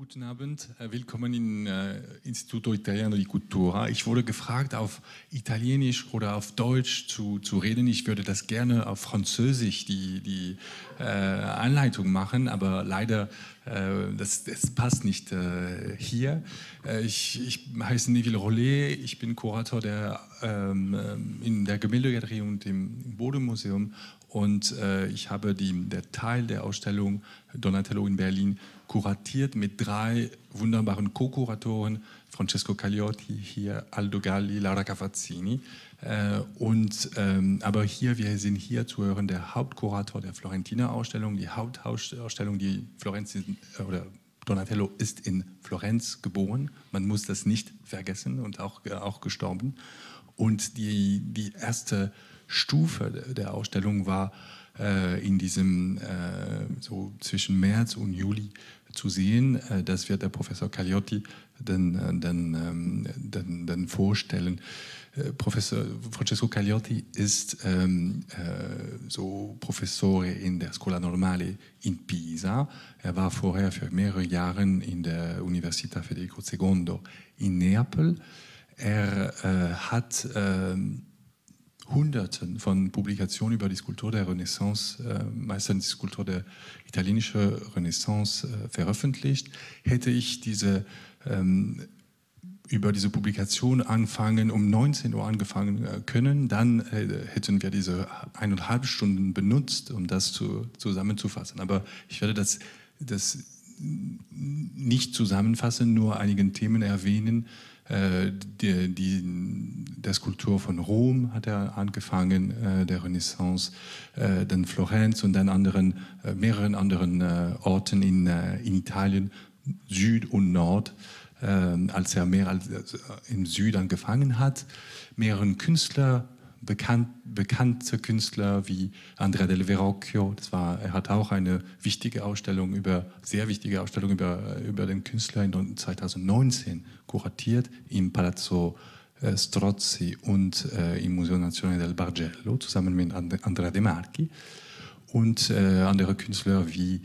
Guten Abend, äh, willkommen im äh, Instituto Italiano di Cultura. Ich wurde gefragt, auf Italienisch oder auf Deutsch zu, zu reden. Ich würde das gerne auf Französisch die, die äh, Anleitung machen, aber leider äh, das, das, passt nicht äh, hier. Äh, ich, ich heiße Neville Rollet, ich bin Kurator der, ähm, ähm in der Gemäldegalerie und im Bodemuseum und ich habe die, der Teil der Ausstellung Donatello in Berlin kuratiert mit drei wunderbaren Co-Kuratoren, Francesco Cagliotti, hier Aldo Galli, Laura Cavazzini. Äh, und, ähm, aber hier, wir sind hier zu hören, der Hauptkurator der Florentiner Ausstellung, die Hauptausstellung, die Florenz äh, oder Donatello ist in Florenz geboren. Man muss das nicht vergessen und auch, äh, auch gestorben. Und die, die erste Stufe der Ausstellung war äh, in diesem, äh, so zwischen März und Juli zu sehen. Äh, das wird der Professor Cagliotti dann, äh, dann, ähm, dann, dann vorstellen. Äh, Professor Francesco Cagliotti ist ähm, äh, so Professor in der Scuola Normale in Pisa. Er war vorher für mehrere Jahre in der Università Federico II in Neapel. Er äh, hat ähm, Hunderten von Publikationen über die Skulptur der Renaissance, äh, meistens die Skulptur der italienischen Renaissance, äh, veröffentlicht. Hätte ich diese, ähm, über diese Publikation anfangen, um 19 Uhr angefangen äh, können, dann äh, hätten wir diese eineinhalb Stunden benutzt, um das zu, zusammenzufassen. Aber ich werde das, das nicht zusammenfassen, nur einigen Themen erwähnen, äh, die, die, der Skulptur von Rom hat er angefangen, äh, der Renaissance, äh, dann Florenz und dann anderen, äh, mehreren anderen äh, Orten in, äh, in, Italien, Süd und Nord, als er mehr als, also, im Süden angefangen hat, mehreren Künstler, bekannt, bekannte Künstler wie Andrea del Verrocchio, das war, er hat auch eine wichtige Ausstellung über, sehr wichtige Ausstellung über, über den Künstler in 2019 kuratiert im Palazzo äh, Strozzi und äh, im Museo Nazionale del Bargello zusammen mit Andrea De Marchi und äh, andere Künstler wie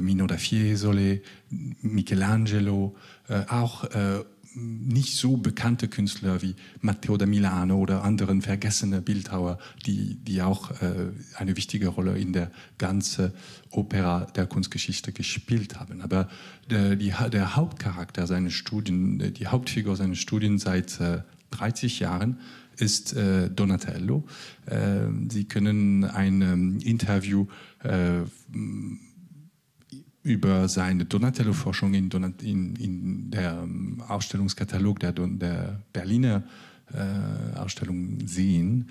Mino da Fiesole, Michelangelo, auch nicht so bekannte Künstler wie Matteo da Milano oder anderen vergessene Bildhauer, die, die auch äh, eine wichtige Rolle in der ganzen Opera der Kunstgeschichte gespielt haben. Aber der, die, der Hauptcharakter seiner Studien, die Hauptfigur seiner Studien seit äh, 30 Jahren ist äh, Donatello. Ähm, sie können ein ähm, Interview äh, über seine Donatello-Forschung in, in, in, der ähm, Ausstellungskatalog der, der Berliner äh, Ausstellung sehen,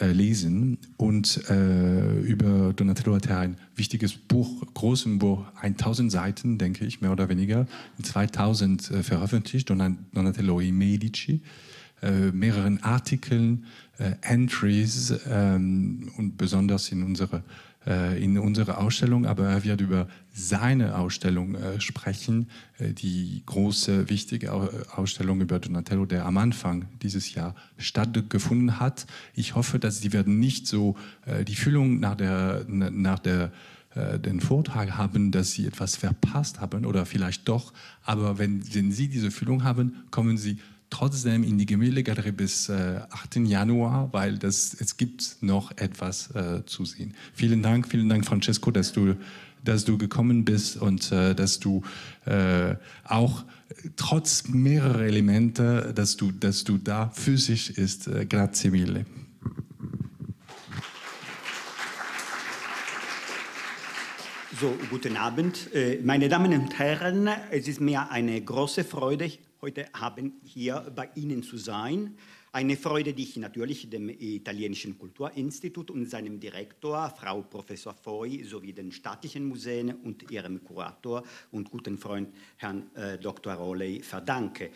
äh, lesen. Und äh, über Donatello hat er ein wichtiges Buch, großes Buch, 1000 Seiten, denke ich, mehr oder weniger, 2000 äh, veröffentlicht, Don, Donatello i Medici. Äh, mehreren Artikeln, äh, Entries ähm, und besonders in unserer unsere äh, in unserer Ausstellung, aber er wird über seine Ausstellung äh, sprechen, äh, die große, wichtige äh, Ausstellung über Donatello, der am Anfang dieses Jahr stattgefunden hat. Ich hoffe, dass die werden nicht so äh, die Fühlung nach der, nach der den Vortrag haben, dass sie etwas verpasst haben oder vielleicht doch. Aber wenn, wenn sie diese Fühlung haben, kommen sie trotzdem in die Gemäldegalerie bis äh, 8. Januar, weil das, es gibt noch etwas äh, zu sehen. Vielen Dank, vielen Dank, Francesco, dass du, dass du gekommen bist und äh, dass du äh, auch trotz mehrerer Elemente, dass du, dass du da physisch ist. Äh, grazie mille. So, guten Abend, äh, meine Damen und Herren. Es ist mir eine große Freude, heute Abend hier bei Ihnen zu sein. Eine Freude, die ich natürlich dem Italienischen Kulturinstitut und seinem Direktor, Frau Professor Foy, sowie den staatlichen Museen und ihrem Kurator und guten Freund Herrn äh, Dr. Rolley, verdanke.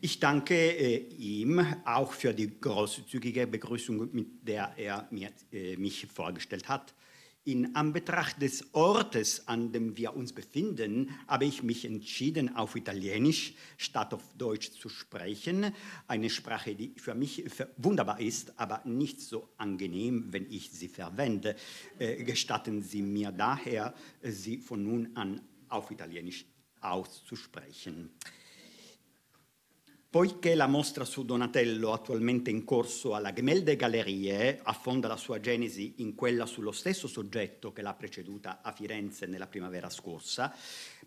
Ich danke äh, ihm auch für die großzügige Begrüßung, mit der er mir, äh, mich vorgestellt hat. In Anbetracht des Ortes, an dem wir uns befinden, habe ich mich entschieden, auf Italienisch statt auf Deutsch zu sprechen. Eine Sprache, die für mich wunderbar ist, aber nicht so angenehm, wenn ich sie verwende. Äh, gestatten Sie mir daher, äh, sie von nun an auf Italienisch auszusprechen. Poiché la mostra su Donatello, attualmente in corso alla Gemelde Gallerie, affonda la sua genesi in quella sullo stesso soggetto che l'ha preceduta a Firenze nella primavera scorsa,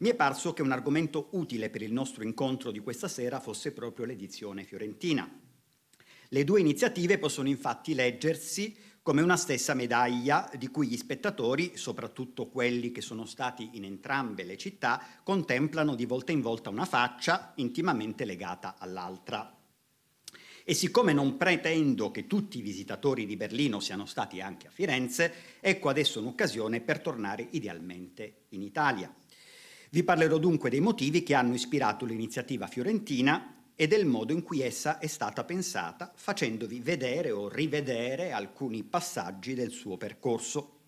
mi è parso che un argomento utile per il nostro incontro di questa sera fosse proprio l'edizione fiorentina. Le due iniziative possono infatti leggersi come una stessa medaglia di cui gli spettatori, soprattutto quelli che sono stati in entrambe le città, contemplano di volta in volta una faccia intimamente legata all'altra. E siccome non pretendo che tutti i visitatori di Berlino siano stati anche a Firenze, ecco adesso un'occasione per tornare idealmente in Italia. Vi parlerò dunque dei motivi che hanno ispirato l'iniziativa fiorentina e del modo in cui essa è stata pensata, facendovi vedere o rivedere alcuni passaggi del suo percorso.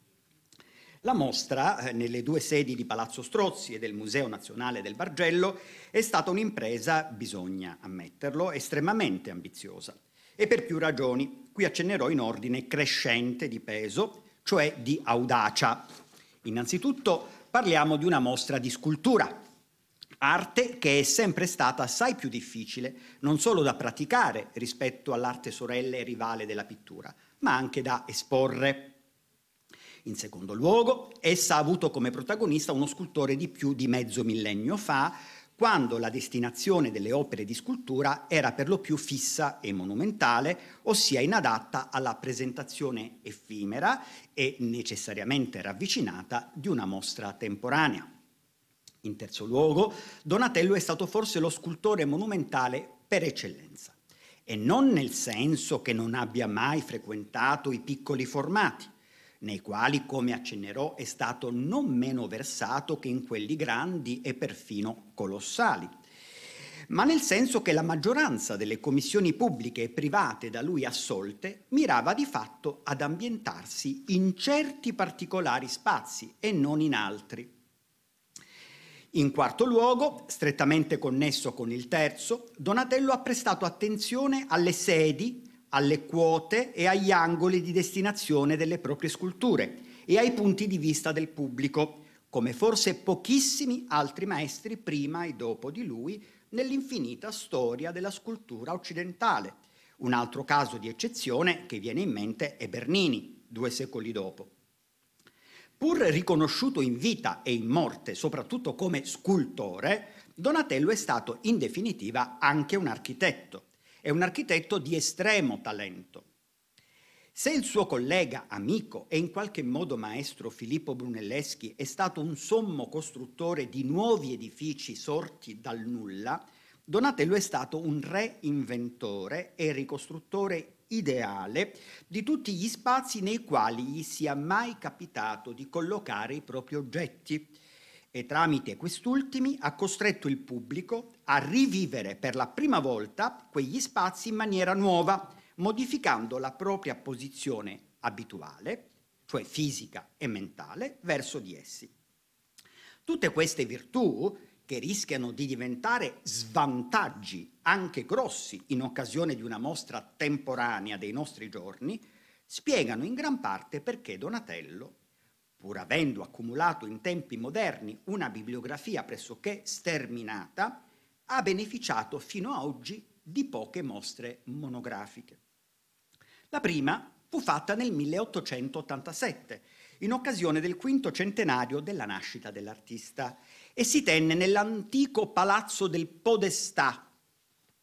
La mostra, eh, nelle due sedi di Palazzo Strozzi e del Museo Nazionale del Bargello, è stata un'impresa, bisogna ammetterlo, estremamente ambiziosa. E per più ragioni, qui accennerò in ordine crescente di peso, cioè di audacia. Innanzitutto parliamo di una mostra di scultura, arte che è sempre stata assai più difficile, non solo da praticare rispetto all'arte sorella e rivale della pittura, ma anche da esporre. In secondo luogo, essa ha avuto come protagonista uno scultore di più di mezzo millennio fa, quando la destinazione delle opere di scultura era per lo più fissa e monumentale, ossia inadatta alla presentazione effimera e necessariamente ravvicinata di una mostra temporanea. In terzo luogo, Donatello è stato forse lo scultore monumentale per eccellenza, e non nel senso che non abbia mai frequentato i piccoli formati, nei quali, come accennerò, è stato non meno versato che in quelli grandi e perfino colossali, ma nel senso che la maggioranza delle commissioni pubbliche e private da lui assolte mirava di fatto ad ambientarsi in certi particolari spazi e non in altri in quarto luogo, strettamente connesso con il terzo, Donatello ha prestato attenzione alle sedi, alle quote e agli angoli di destinazione delle proprie sculture e ai punti di vista del pubblico, come forse pochissimi altri maestri prima e dopo di lui nell'infinita storia della scultura occidentale. Un altro caso di eccezione che viene in mente è Bernini, due secoli dopo. Pur riconosciuto in vita e in morte, soprattutto come scultore, Donatello è stato in definitiva anche un architetto. È un architetto di estremo talento. Se il suo collega, amico e in qualche modo maestro Filippo Brunelleschi è stato un sommo costruttore di nuovi edifici sorti dal nulla, Donatello è stato un re inventore e ricostruttore ideale di tutti gli spazi nei quali gli sia mai capitato di collocare i propri oggetti e tramite quest'ultimi ha costretto il pubblico a rivivere per la prima volta quegli spazi in maniera nuova, modificando la propria posizione abituale, cioè fisica e mentale, verso di essi. Tutte queste virtù che rischiano di diventare svantaggi, anche grossi, in occasione di una mostra temporanea dei nostri giorni, spiegano in gran parte perché Donatello, pur avendo accumulato in tempi moderni una bibliografia pressoché sterminata, ha beneficiato fino ad oggi di poche mostre monografiche. La prima fu fatta nel 1887, in occasione del quinto centenario della nascita dell'artista e si tenne nell'antico palazzo del Podestà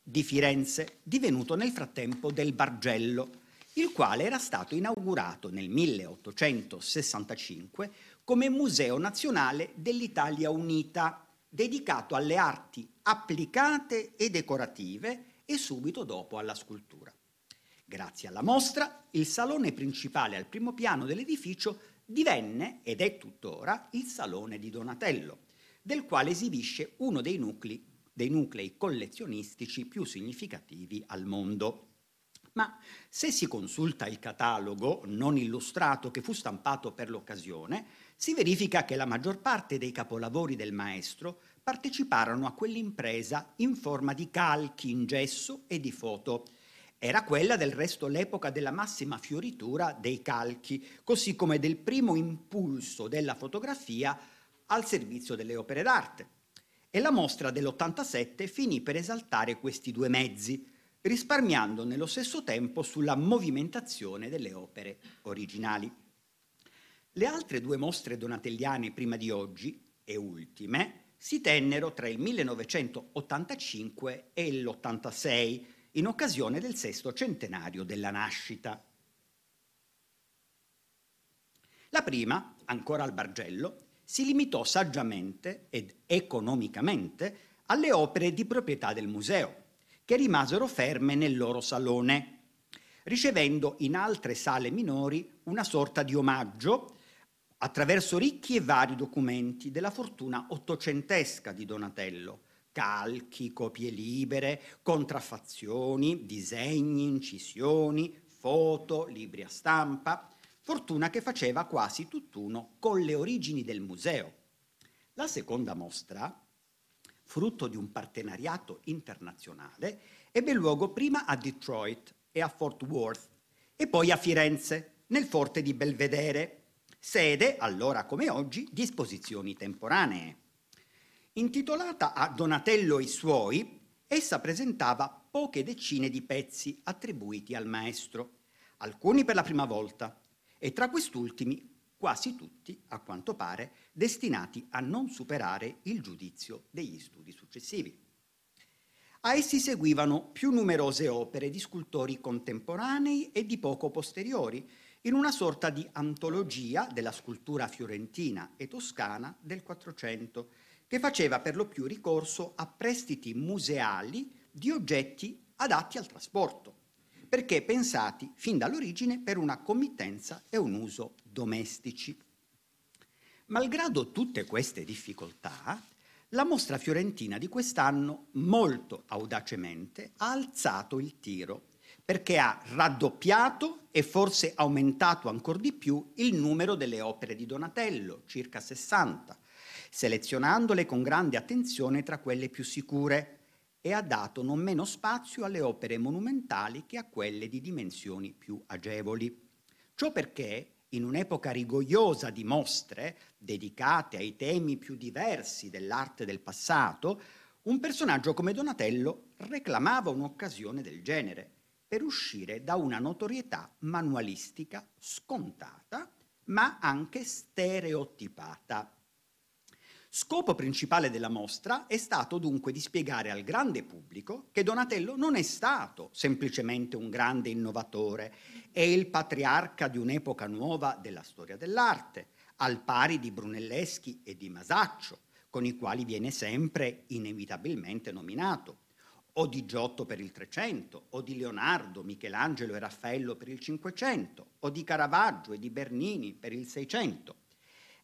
di Firenze, divenuto nel frattempo del Bargello, il quale era stato inaugurato nel 1865 come Museo Nazionale dell'Italia Unita, dedicato alle arti applicate e decorative e subito dopo alla scultura. Grazie alla mostra, il salone principale al primo piano dell'edificio divenne, ed è tuttora, il salone di Donatello del quale esibisce uno dei nuclei, dei nuclei collezionistici più significativi al mondo. Ma se si consulta il catalogo non illustrato che fu stampato per l'occasione, si verifica che la maggior parte dei capolavori del maestro parteciparono a quell'impresa in forma di calchi in gesso e di foto. Era quella del resto l'epoca della massima fioritura dei calchi, così come del primo impulso della fotografia al servizio delle opere d'arte. E la mostra dell'87 finì per esaltare questi due mezzi, risparmiando nello stesso tempo sulla movimentazione delle opere originali. Le altre due mostre donatelliane prima di oggi, e ultime, si tennero tra il 1985 e l'86, in occasione del sesto centenario della nascita. La prima, ancora al Bargello, si limitò saggiamente ed economicamente alle opere di proprietà del museo, che rimasero ferme nel loro salone, ricevendo in altre sale minori una sorta di omaggio attraverso ricchi e vari documenti della fortuna ottocentesca di Donatello, calchi, copie libere, contraffazioni, disegni, incisioni, foto, libri a stampa, fortuna che faceva quasi tutt'uno con le origini del museo. La seconda mostra, frutto di un partenariato internazionale, ebbe luogo prima a Detroit e a Fort Worth e poi a Firenze, nel forte di Belvedere, sede, allora come oggi, di esposizioni temporanee. Intitolata a Donatello e i suoi, essa presentava poche decine di pezzi attribuiti al maestro, alcuni per la prima volta, e tra quest'ultimi quasi tutti, a quanto pare, destinati a non superare il giudizio degli studi successivi. A essi seguivano più numerose opere di scultori contemporanei e di poco posteriori, in una sorta di antologia della scultura fiorentina e toscana del Quattrocento, che faceva per lo più ricorso a prestiti museali di oggetti adatti al trasporto perché pensati fin dall'origine per una committenza e un uso domestici. Malgrado tutte queste difficoltà, la mostra fiorentina di quest'anno molto audacemente ha alzato il tiro perché ha raddoppiato e forse aumentato ancora di più il numero delle opere di Donatello, circa 60, selezionandole con grande attenzione tra quelle più sicure, e ha dato non meno spazio alle opere monumentali che a quelle di dimensioni più agevoli. Ciò perché in un'epoca rigogliosa di mostre dedicate ai temi più diversi dell'arte del passato, un personaggio come Donatello reclamava un'occasione del genere per uscire da una notorietà manualistica scontata, ma anche stereotipata. Scopo principale della mostra è stato dunque di spiegare al grande pubblico che Donatello non è stato semplicemente un grande innovatore, e il patriarca di un'epoca nuova della storia dell'arte, al pari di Brunelleschi e di Masaccio, con i quali viene sempre inevitabilmente nominato, o di Giotto per il Trecento, o di Leonardo, Michelangelo e Raffaello per il Cinquecento, o di Caravaggio e di Bernini per il Seicento.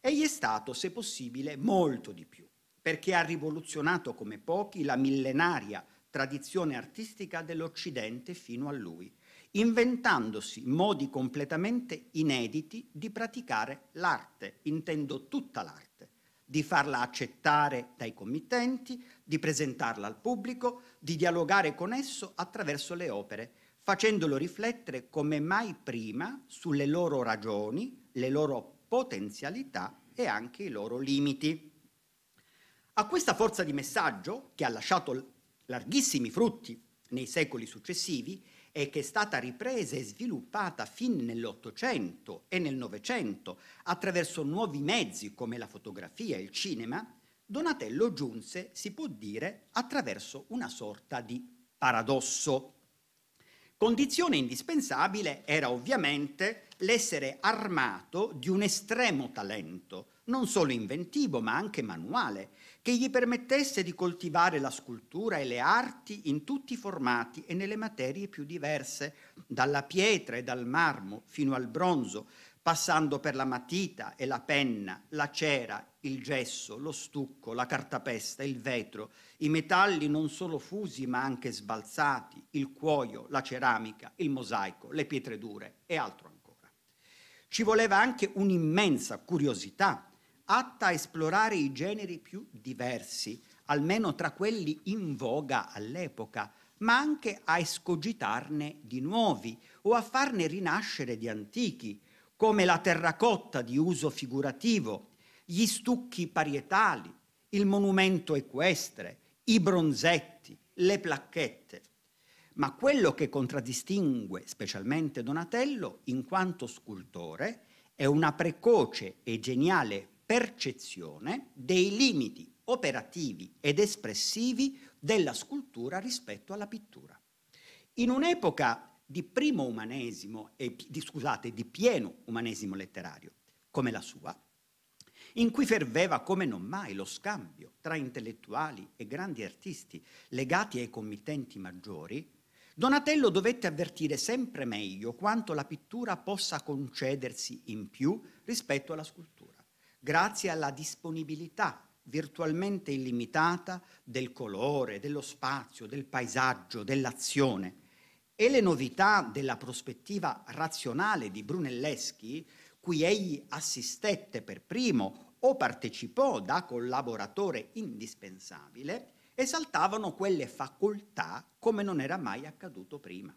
Egli è stato, se possibile, molto di più, perché ha rivoluzionato come pochi la millenaria tradizione artistica dell'Occidente fino a lui, inventandosi modi completamente inediti di praticare l'arte, intendo tutta l'arte, di farla accettare dai committenti, di presentarla al pubblico, di dialogare con esso attraverso le opere, facendolo riflettere come mai prima sulle loro ragioni, le loro potenzialità e anche i loro limiti. A questa forza di messaggio, che ha lasciato larghissimi frutti nei secoli successivi e che è stata ripresa e sviluppata fin nell'Ottocento e nel Novecento attraverso nuovi mezzi come la fotografia e il cinema, Donatello giunse, si può dire, attraverso una sorta di paradosso. Condizione indispensabile era ovviamente l'essere armato di un estremo talento, non solo inventivo ma anche manuale, che gli permettesse di coltivare la scultura e le arti in tutti i formati e nelle materie più diverse, dalla pietra e dal marmo fino al bronzo, passando per la matita e la penna, la cera, il gesso, lo stucco, la cartapesta, il vetro, i metalli non solo fusi ma anche sbalzati, il cuoio, la ceramica, il mosaico, le pietre dure e altro ancora. Ci voleva anche un'immensa curiosità atta a esplorare i generi più diversi, almeno tra quelli in voga all'epoca, ma anche a escogitarne di nuovi o a farne rinascere di antichi, come la terracotta di uso figurativo, gli stucchi parietali, il monumento equestre, i bronzetti, le placchette. Ma quello che contraddistingue specialmente Donatello in quanto scultore è una precoce e geniale percezione dei limiti operativi ed espressivi della scultura rispetto alla pittura. In un'epoca di primo umanesimo, e, di, scusate, di pieno umanesimo letterario, come la sua, in cui ferveva come non mai lo scambio tra intellettuali e grandi artisti legati ai committenti maggiori, Donatello dovette avvertire sempre meglio quanto la pittura possa concedersi in più rispetto alla scultura, grazie alla disponibilità virtualmente illimitata del colore, dello spazio, del paesaggio, dell'azione, e le novità della prospettiva razionale di Brunelleschi, cui egli assistette per primo o partecipò da collaboratore indispensabile, esaltavano quelle facoltà come non era mai accaduto prima.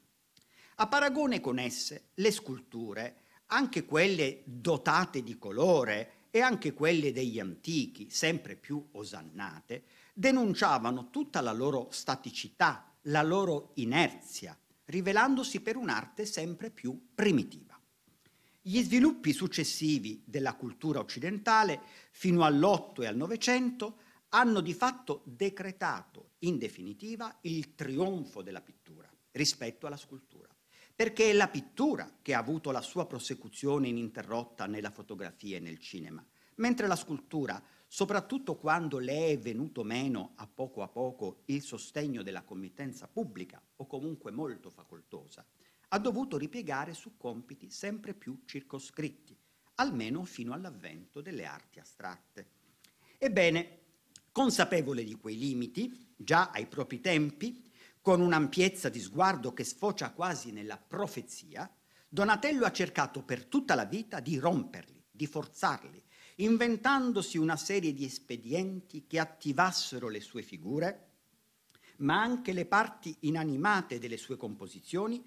A paragone con esse, le sculture, anche quelle dotate di colore e anche quelle degli antichi, sempre più osannate, denunciavano tutta la loro staticità, la loro inerzia, rivelandosi per un'arte sempre più primitiva. Gli sviluppi successivi della cultura occidentale fino all'Otto e al Novecento hanno di fatto decretato in definitiva il trionfo della pittura rispetto alla scultura, perché è la pittura che ha avuto la sua prosecuzione ininterrotta nella fotografia e nel cinema, mentre la scultura soprattutto quando le è venuto meno a poco a poco il sostegno della committenza pubblica o comunque molto facoltosa, ha dovuto ripiegare su compiti sempre più circoscritti, almeno fino all'avvento delle arti astratte. Ebbene, consapevole di quei limiti, già ai propri tempi, con un'ampiezza di sguardo che sfocia quasi nella profezia, Donatello ha cercato per tutta la vita di romperli, di forzarli, inventandosi una serie di espedienti che attivassero le sue figure, ma anche le parti inanimate delle sue composizioni,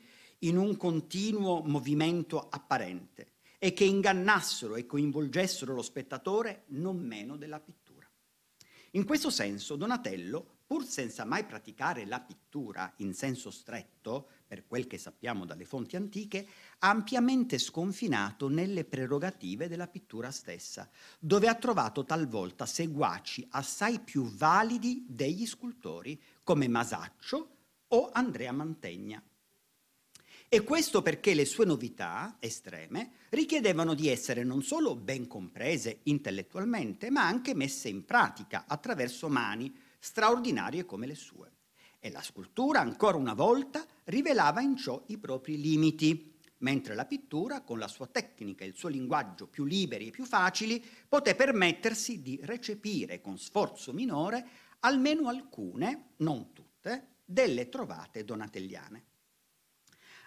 in un continuo movimento apparente e che ingannassero e coinvolgessero lo spettatore non meno della pittura. In questo senso Donatello pur senza mai praticare la pittura in senso stretto, per quel che sappiamo dalle fonti antiche, ampiamente sconfinato nelle prerogative della pittura stessa, dove ha trovato talvolta seguaci assai più validi degli scultori, come Masaccio o Andrea Mantegna. E questo perché le sue novità estreme richiedevano di essere non solo ben comprese intellettualmente, ma anche messe in pratica attraverso mani straordinarie come le sue. E la scultura, ancora una volta, rivelava in ciò i propri limiti, mentre la pittura, con la sua tecnica e il suo linguaggio più liberi e più facili, poté permettersi di recepire con sforzo minore almeno alcune, non tutte, delle trovate donatelliane.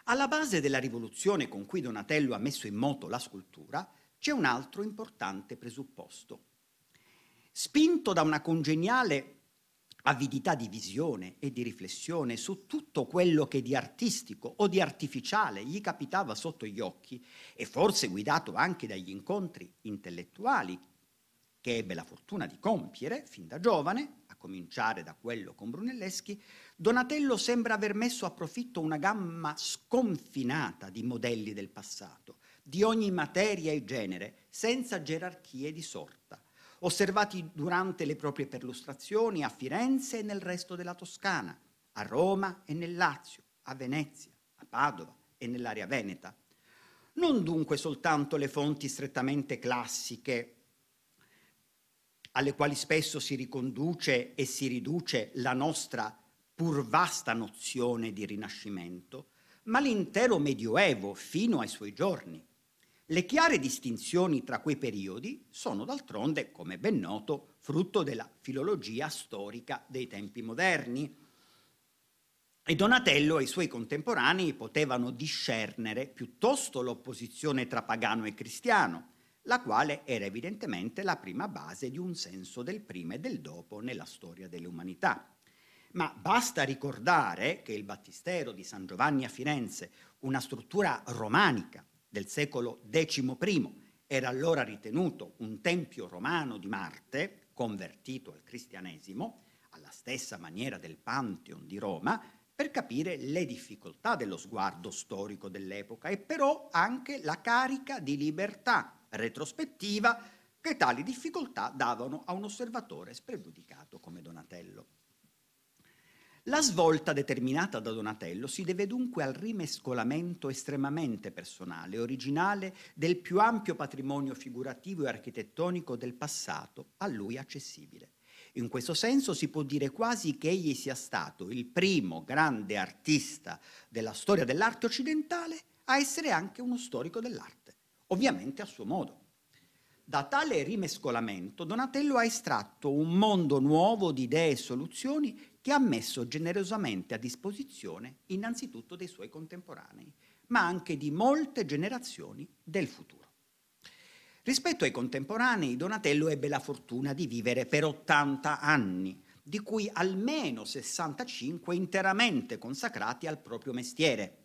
Alla base della rivoluzione con cui Donatello ha messo in moto la scultura c'è un altro importante presupposto. Spinto da una congeniale avidità di visione e di riflessione su tutto quello che di artistico o di artificiale gli capitava sotto gli occhi e forse guidato anche dagli incontri intellettuali che ebbe la fortuna di compiere fin da giovane, a cominciare da quello con Brunelleschi, Donatello sembra aver messo a profitto una gamma sconfinata di modelli del passato, di ogni materia e genere, senza gerarchie di sorta osservati durante le proprie perlustrazioni a Firenze e nel resto della Toscana, a Roma e nel Lazio, a Venezia, a Padova e nell'area veneta. Non dunque soltanto le fonti strettamente classiche alle quali spesso si riconduce e si riduce la nostra pur vasta nozione di rinascimento, ma l'intero Medioevo fino ai suoi giorni, le chiare distinzioni tra quei periodi sono d'altronde, come ben noto, frutto della filologia storica dei tempi moderni e Donatello e i suoi contemporanei potevano discernere piuttosto l'opposizione tra pagano e cristiano, la quale era evidentemente la prima base di un senso del prima e del dopo nella storia dell'umanità. Ma basta ricordare che il battistero di San Giovanni a Firenze, una struttura romanica del secolo XI era allora ritenuto un tempio romano di Marte, convertito al cristianesimo, alla stessa maniera del Pantheon di Roma, per capire le difficoltà dello sguardo storico dell'epoca e però anche la carica di libertà retrospettiva che tali difficoltà davano a un osservatore spregiudicato come Donatello. La svolta determinata da Donatello si deve dunque al rimescolamento estremamente personale e originale del più ampio patrimonio figurativo e architettonico del passato a lui accessibile. In questo senso si può dire quasi che egli sia stato il primo grande artista della storia dell'arte occidentale a essere anche uno storico dell'arte, ovviamente a suo modo. Da tale rimescolamento Donatello ha estratto un mondo nuovo di idee e soluzioni che ha messo generosamente a disposizione innanzitutto dei suoi contemporanei, ma anche di molte generazioni del futuro. Rispetto ai contemporanei, Donatello ebbe la fortuna di vivere per 80 anni, di cui almeno 65 interamente consacrati al proprio mestiere.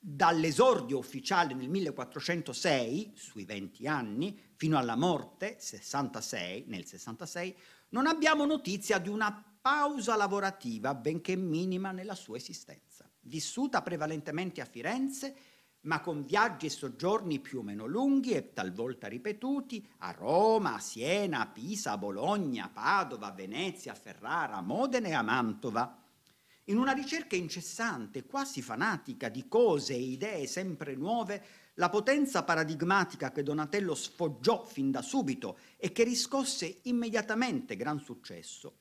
Dall'esordio ufficiale nel 1406, sui 20 anni, fino alla morte 66, nel 66, non abbiamo notizia di una pausa lavorativa, benché minima nella sua esistenza, vissuta prevalentemente a Firenze, ma con viaggi e soggiorni più o meno lunghi e talvolta ripetuti a Roma, a Siena, a Pisa, a Bologna, a Padova, a Venezia, a Ferrara, a Modena e a Mantova, in una ricerca incessante, quasi fanatica, di cose e idee sempre nuove la potenza paradigmatica che Donatello sfoggiò fin da subito e che riscosse immediatamente gran successo,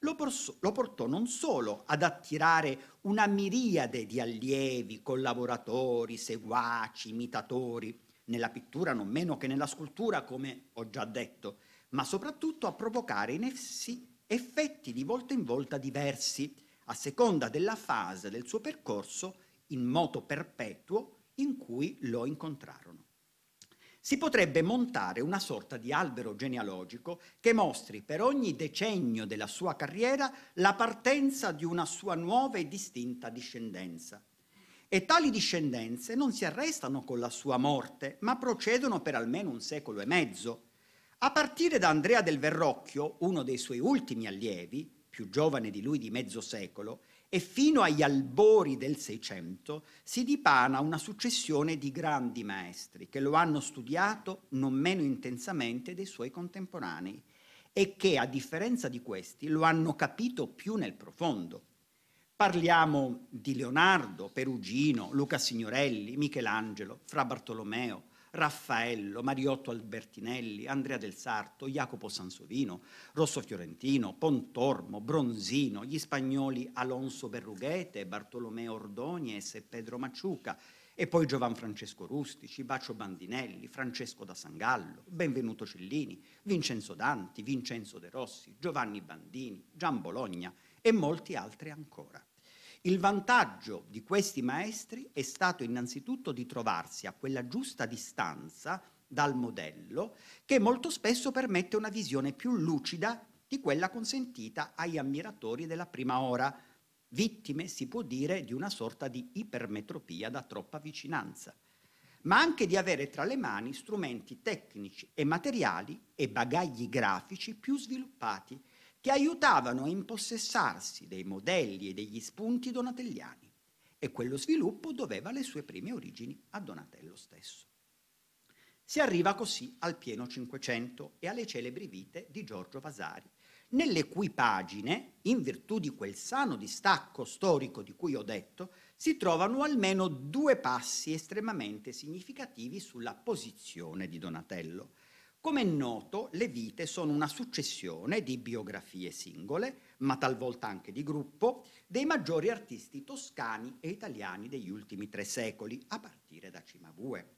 lo, porso, lo, portò non solo ad attirare una miriade di allievi, collaboratori, seguaci, imitatori, nella pittura non meno che nella scultura, come ho già detto, ma soprattutto a provocare in essi effetti di volta in volta diversi, a seconda della fase del suo percorso, in moto perpetuo in cui lo incontrarono. Si potrebbe montare una sorta di albero genealogico che mostri per ogni decennio della sua carriera la partenza di una sua nuova e distinta discendenza. E tali discendenze non si arrestano con la sua morte, ma procedono per almeno un secolo e mezzo. A partire da Andrea del Verrocchio, uno dei suoi ultimi allievi, più giovane di lui di mezzo secolo, e fino agli albori del Seicento si dipana una successione di grandi maestri che lo hanno studiato non meno intensamente dei suoi contemporanei e che, a differenza di questi, lo hanno capito più nel profondo. Parliamo di Leonardo, Perugino, Luca Signorelli, Michelangelo, Fra Bartolomeo, Raffaello, Mariotto Albertinelli, Andrea del Sarto, Jacopo Sansovino, Rosso Fiorentino, Pontormo, Bronzino, gli spagnoli Alonso Berrughete, Bartolomeo Ordonies e Pedro Maciuca, e poi Giovan Francesco Rustici, Bacio Bandinelli, Francesco da Sangallo, Benvenuto Cellini, Vincenzo Danti, Vincenzo De Rossi, Giovanni Bandini, Gian Bologna e molti altri ancora. Il vantaggio di questi maestri è stato innanzitutto di trovarsi a quella giusta distanza dal modello che molto spesso permette una visione più lucida di quella consentita agli ammiratori della prima ora, vittime, si può dire, di una sorta di ipermetropia da troppa vicinanza, ma anche di avere tra le mani strumenti tecnici e materiali e bagagli grafici più sviluppati che aiutavano a impossessarsi dei modelli e degli spunti donatelliani e quello sviluppo doveva le sue prime origini a Donatello stesso. Si arriva così al pieno Cinquecento e alle celebri vite di Giorgio Vasari, nelle cui pagine, in virtù di quel sano distacco storico di cui ho detto, si trovano almeno due passi estremamente significativi sulla posizione di Donatello come è noto, le vite sono una successione di biografie singole, ma talvolta anche di gruppo, dei maggiori artisti toscani e italiani degli ultimi tre secoli, a partire da Cimabue.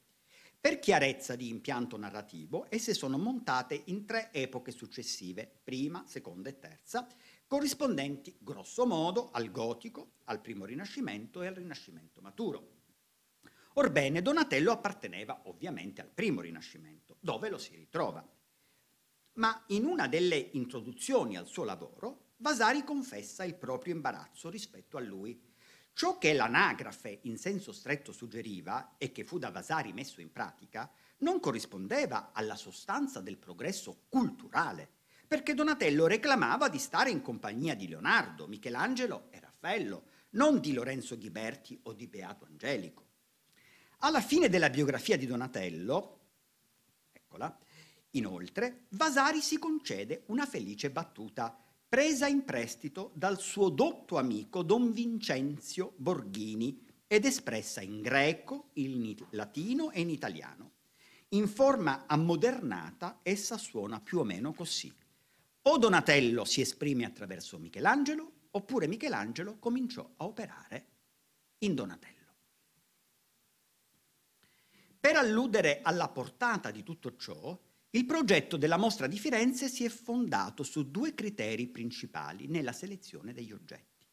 Per chiarezza di impianto narrativo, esse sono montate in tre epoche successive, prima, seconda e terza, corrispondenti grosso modo al Gotico, al Primo Rinascimento e al Rinascimento maturo. Orbene, Donatello apparteneva ovviamente al primo Rinascimento, dove lo si ritrova. Ma in una delle introduzioni al suo lavoro, Vasari confessa il proprio imbarazzo rispetto a lui. Ciò che l'anagrafe in senso stretto suggeriva e che fu da Vasari messo in pratica, non corrispondeva alla sostanza del progresso culturale, perché Donatello reclamava di stare in compagnia di Leonardo, Michelangelo e Raffaello, non di Lorenzo Ghiberti o di Beato Angelico. Alla fine della biografia di Donatello, eccola, inoltre, Vasari si concede una felice battuta presa in prestito dal suo dotto amico Don Vincenzio Borghini ed espressa in greco, in latino e in italiano. In forma ammodernata essa suona più o meno così. O Donatello si esprime attraverso Michelangelo, oppure Michelangelo cominciò a operare in Donatello. Per alludere alla portata di tutto ciò, il progetto della mostra di Firenze si è fondato su due criteri principali nella selezione degli oggetti.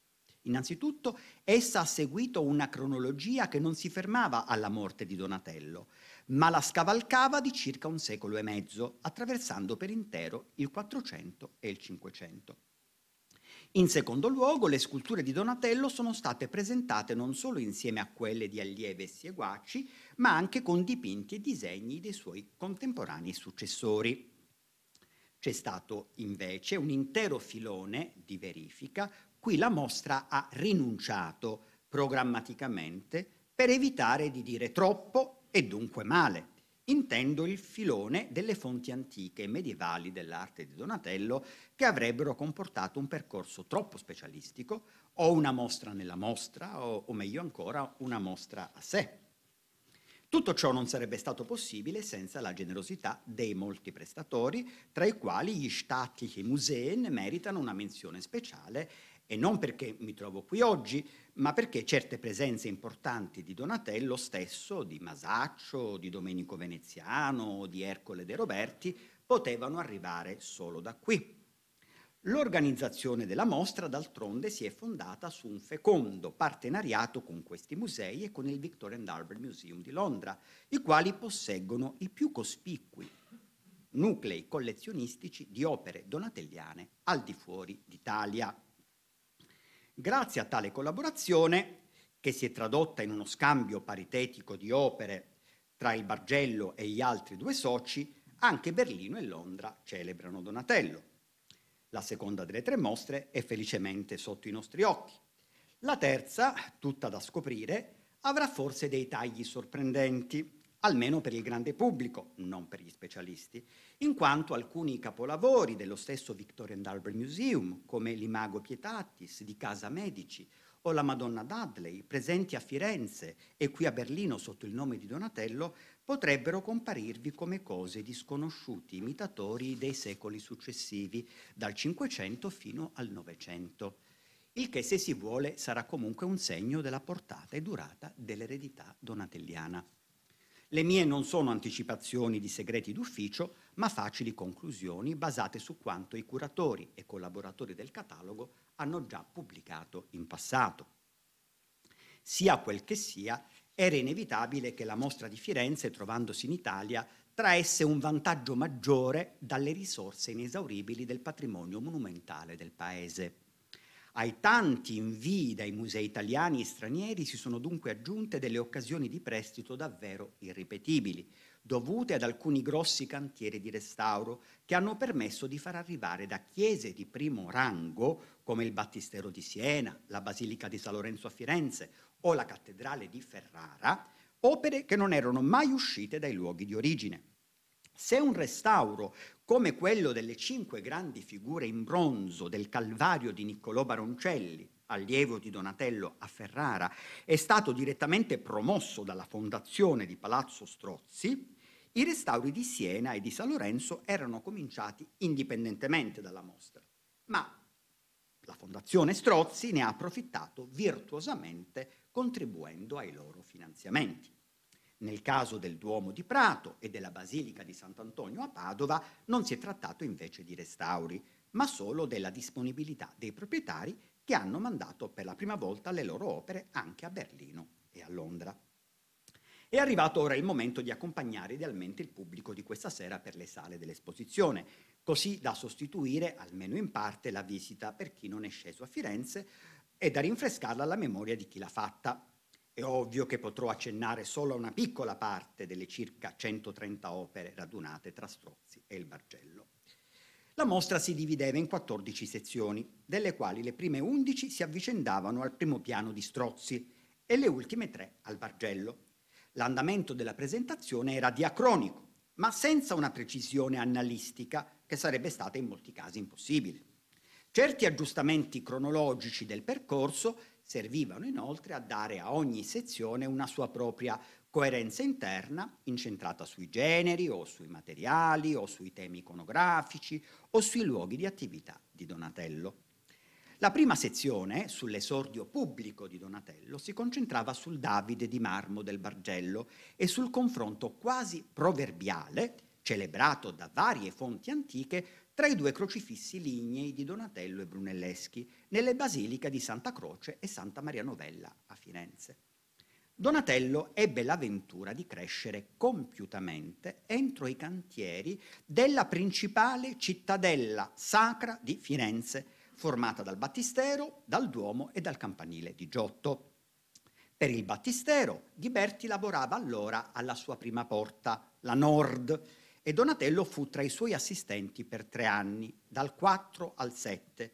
Innanzitutto, essa ha seguito una cronologia che non si fermava alla morte di Donatello, ma la scavalcava di circa un secolo e mezzo, attraversando per intero il 400 e il 500. In secondo luogo, le sculture di Donatello sono state presentate non solo insieme a quelle di allievi e seguaci, ma anche con dipinti e disegni dei suoi contemporanei successori. C'è stato invece un intero filone di verifica cui la mostra ha rinunciato programmaticamente per evitare di dire troppo e dunque male. Intendo il filone delle fonti antiche e medievali dell'arte di Donatello che avrebbero comportato un percorso troppo specialistico o una mostra nella mostra o, o meglio ancora una mostra a sé. Tutto ciò non sarebbe stato possibile senza la generosità dei molti prestatori, tra i quali gli Staatliche Museen meritano una menzione speciale e non perché mi trovo qui oggi, ma perché certe presenze importanti di Donatello stesso, di Masaccio, di Domenico Veneziano, di Ercole De Roberti, potevano arrivare solo da qui. L'organizzazione della mostra, d'altronde, si è fondata su un fecondo partenariato con questi musei e con il Victoria and Albert Museum di Londra, i quali posseggono i più cospicui nuclei collezionistici di opere donatelliane al di fuori d'Italia. Grazie a tale collaborazione, che si è tradotta in uno scambio paritetico di opere tra il Bargello e gli altri due soci, anche Berlino e Londra celebrano Donatello. La seconda delle tre mostre è felicemente sotto i nostri occhi. La terza, tutta da scoprire, avrà forse dei tagli sorprendenti almeno per il grande pubblico, non per gli specialisti, in quanto alcuni capolavori dello stesso Victorian Darber Museum, come l'Imago Pietatis di Casa Medici o la Madonna Dudley, presenti a Firenze e qui a Berlino sotto il nome di Donatello, potrebbero comparirvi come cose di sconosciuti imitatori dei secoli successivi, dal Cinquecento fino al Novecento. Il che, se si vuole, sarà comunque un segno della portata e durata dell'eredità donatelliana. Le mie non sono anticipazioni di segreti d'ufficio, ma facili conclusioni basate su quanto i curatori e collaboratori del catalogo hanno già pubblicato in passato. Sia quel che sia, era inevitabile che la mostra di Firenze, trovandosi in Italia, traesse un vantaggio maggiore dalle risorse inesauribili del patrimonio monumentale del paese. Ai tanti invii dai musei italiani e stranieri si sono dunque aggiunte delle occasioni di prestito davvero irripetibili, dovute ad alcuni grossi cantieri di restauro che hanno permesso di far arrivare da chiese di primo rango, come il Battistero di Siena, la Basilica di San Lorenzo a Firenze o la Cattedrale di Ferrara, opere che non erano mai uscite dai luoghi di origine. Se un restauro come quello delle cinque grandi figure in bronzo del Calvario di Niccolò Baroncelli, allievo di Donatello a Ferrara, è stato direttamente promosso dalla fondazione di Palazzo Strozzi, i restauri di Siena e di San Lorenzo erano cominciati indipendentemente dalla mostra, ma la fondazione Strozzi ne ha approfittato virtuosamente contribuendo ai loro finanziamenti. Nel caso del Duomo di Prato e della Basilica di Sant'Antonio a Padova non si è trattato invece di restauri, ma solo della disponibilità dei proprietari che hanno mandato per la prima volta le loro opere anche a Berlino e a Londra. È arrivato ora il momento di accompagnare idealmente il pubblico di questa sera per le sale dell'esposizione, così da sostituire, almeno in parte, la visita per chi non è sceso a Firenze e da rinfrescarla alla memoria di chi l'ha fatta, è ovvio che potrò accennare solo a una piccola parte delle circa 130 opere radunate tra Strozzi e il Bargello. La mostra si divideva in 14 sezioni, delle quali le prime 11 si avvicendavano al primo piano di Strozzi e le ultime tre al Bargello. L'andamento della presentazione era diacronico, ma senza una precisione analistica che sarebbe stata in molti casi impossibile. Certi aggiustamenti cronologici del percorso Servivano inoltre a dare a ogni sezione una sua propria coerenza interna incentrata sui generi o sui materiali o sui temi iconografici o sui luoghi di attività di Donatello. La prima sezione, sull'esordio pubblico di Donatello, si concentrava sul Davide di marmo del Bargello e sul confronto quasi proverbiale, celebrato da varie fonti antiche, tra i due crocifissi lignei di Donatello e Brunelleschi nelle basiliche di Santa Croce e Santa Maria Novella a Firenze. Donatello ebbe l'avventura di crescere compiutamente entro i cantieri della principale cittadella sacra di Firenze, formata dal battistero, dal duomo e dal campanile di Giotto. Per il battistero, Ghiberti lavorava allora alla sua prima porta, la Nord, e Donatello fu tra i suoi assistenti per tre anni, dal 4 al 7,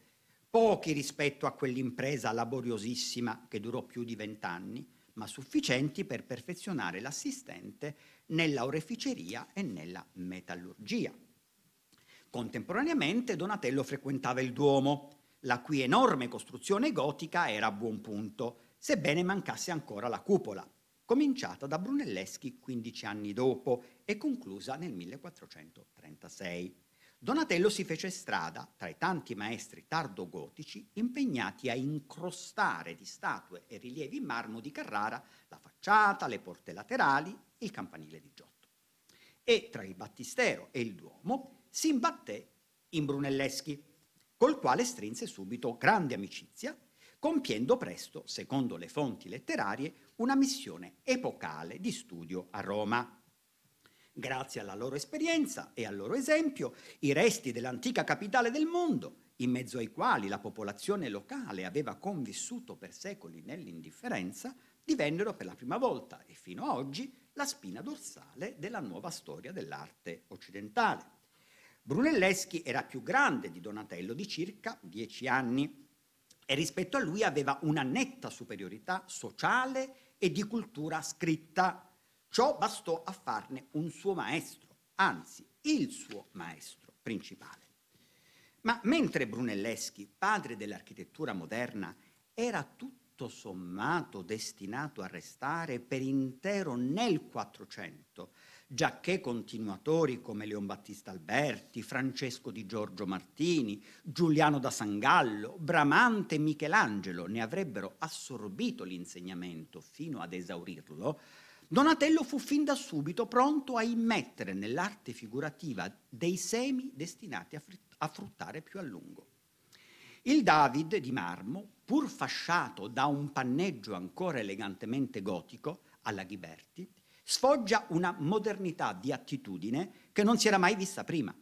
pochi rispetto a quell'impresa laboriosissima che durò più di vent'anni, ma sufficienti per perfezionare l'assistente nella oreficeria e nella metallurgia. Contemporaneamente Donatello frequentava il Duomo, la cui enorme costruzione gotica era a buon punto, sebbene mancasse ancora la cupola, cominciata da Brunelleschi 15 anni dopo e conclusa nel 1436. Donatello si fece strada tra i tanti maestri tardogotici impegnati a incrostare di statue e rilievi in marmo di Carrara la facciata, le porte laterali, il campanile di Giotto. E tra il battistero e il Duomo si imbatté in Brunelleschi, col quale strinse subito grande amicizia, compiendo presto, secondo le fonti letterarie, una missione epocale di studio a Roma. Grazie alla loro esperienza e al loro esempio, i resti dell'antica capitale del mondo, in mezzo ai quali la popolazione locale aveva convissuto per secoli nell'indifferenza, divennero per la prima volta e fino a oggi la spina dorsale della nuova storia dell'arte occidentale. Brunelleschi era più grande di Donatello di circa dieci anni e rispetto a lui aveva una netta superiorità sociale e di cultura scritta Ciò bastò a farne un suo maestro, anzi il suo maestro principale. Ma mentre Brunelleschi, padre dell'architettura moderna, era tutto sommato destinato a restare per intero nel Quattrocento, giacché continuatori come Leon Battista Alberti, Francesco di Giorgio Martini, Giuliano da Sangallo, Bramante e Michelangelo ne avrebbero assorbito l'insegnamento fino ad esaurirlo, Donatello fu fin da subito pronto a immettere nell'arte figurativa dei semi destinati a, fritt- a fruttare più a lungo. Il David di marmo, pur fasciato da un panneggio ancora elegantemente gotico alla Ghiberti, sfoggia una modernità di attitudine che non si era mai vista prima.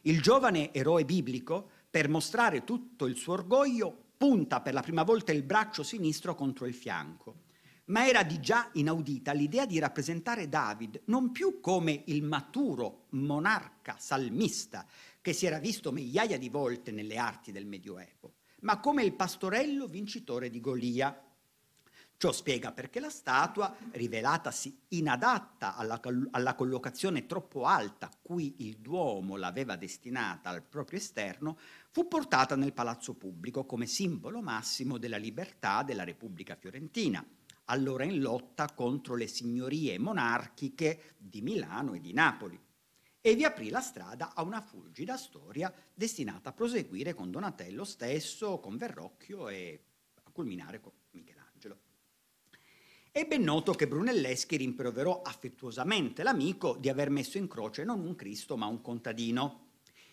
Il giovane eroe biblico, per mostrare tutto il suo orgoglio, punta per la prima volta il braccio sinistro contro il fianco ma era di già inaudita l'idea di rappresentare David non più come il maturo monarca salmista che si era visto migliaia di volte nelle arti del Medioevo, ma come il pastorello vincitore di Golia. Ciò spiega perché la statua, rivelatasi inadatta alla, alla collocazione troppo alta a cui il Duomo l'aveva destinata al proprio esterno, fu portata nel palazzo pubblico come simbolo massimo della libertà della Repubblica fiorentina allora in lotta contro le signorie monarchiche di Milano e di Napoli e vi aprì la strada a una fulgida storia destinata a proseguire con Donatello stesso, con Verrocchio e a culminare con Michelangelo. È ben noto che Brunelleschi rimproverò affettuosamente l'amico di aver messo in croce non un Cristo ma un contadino.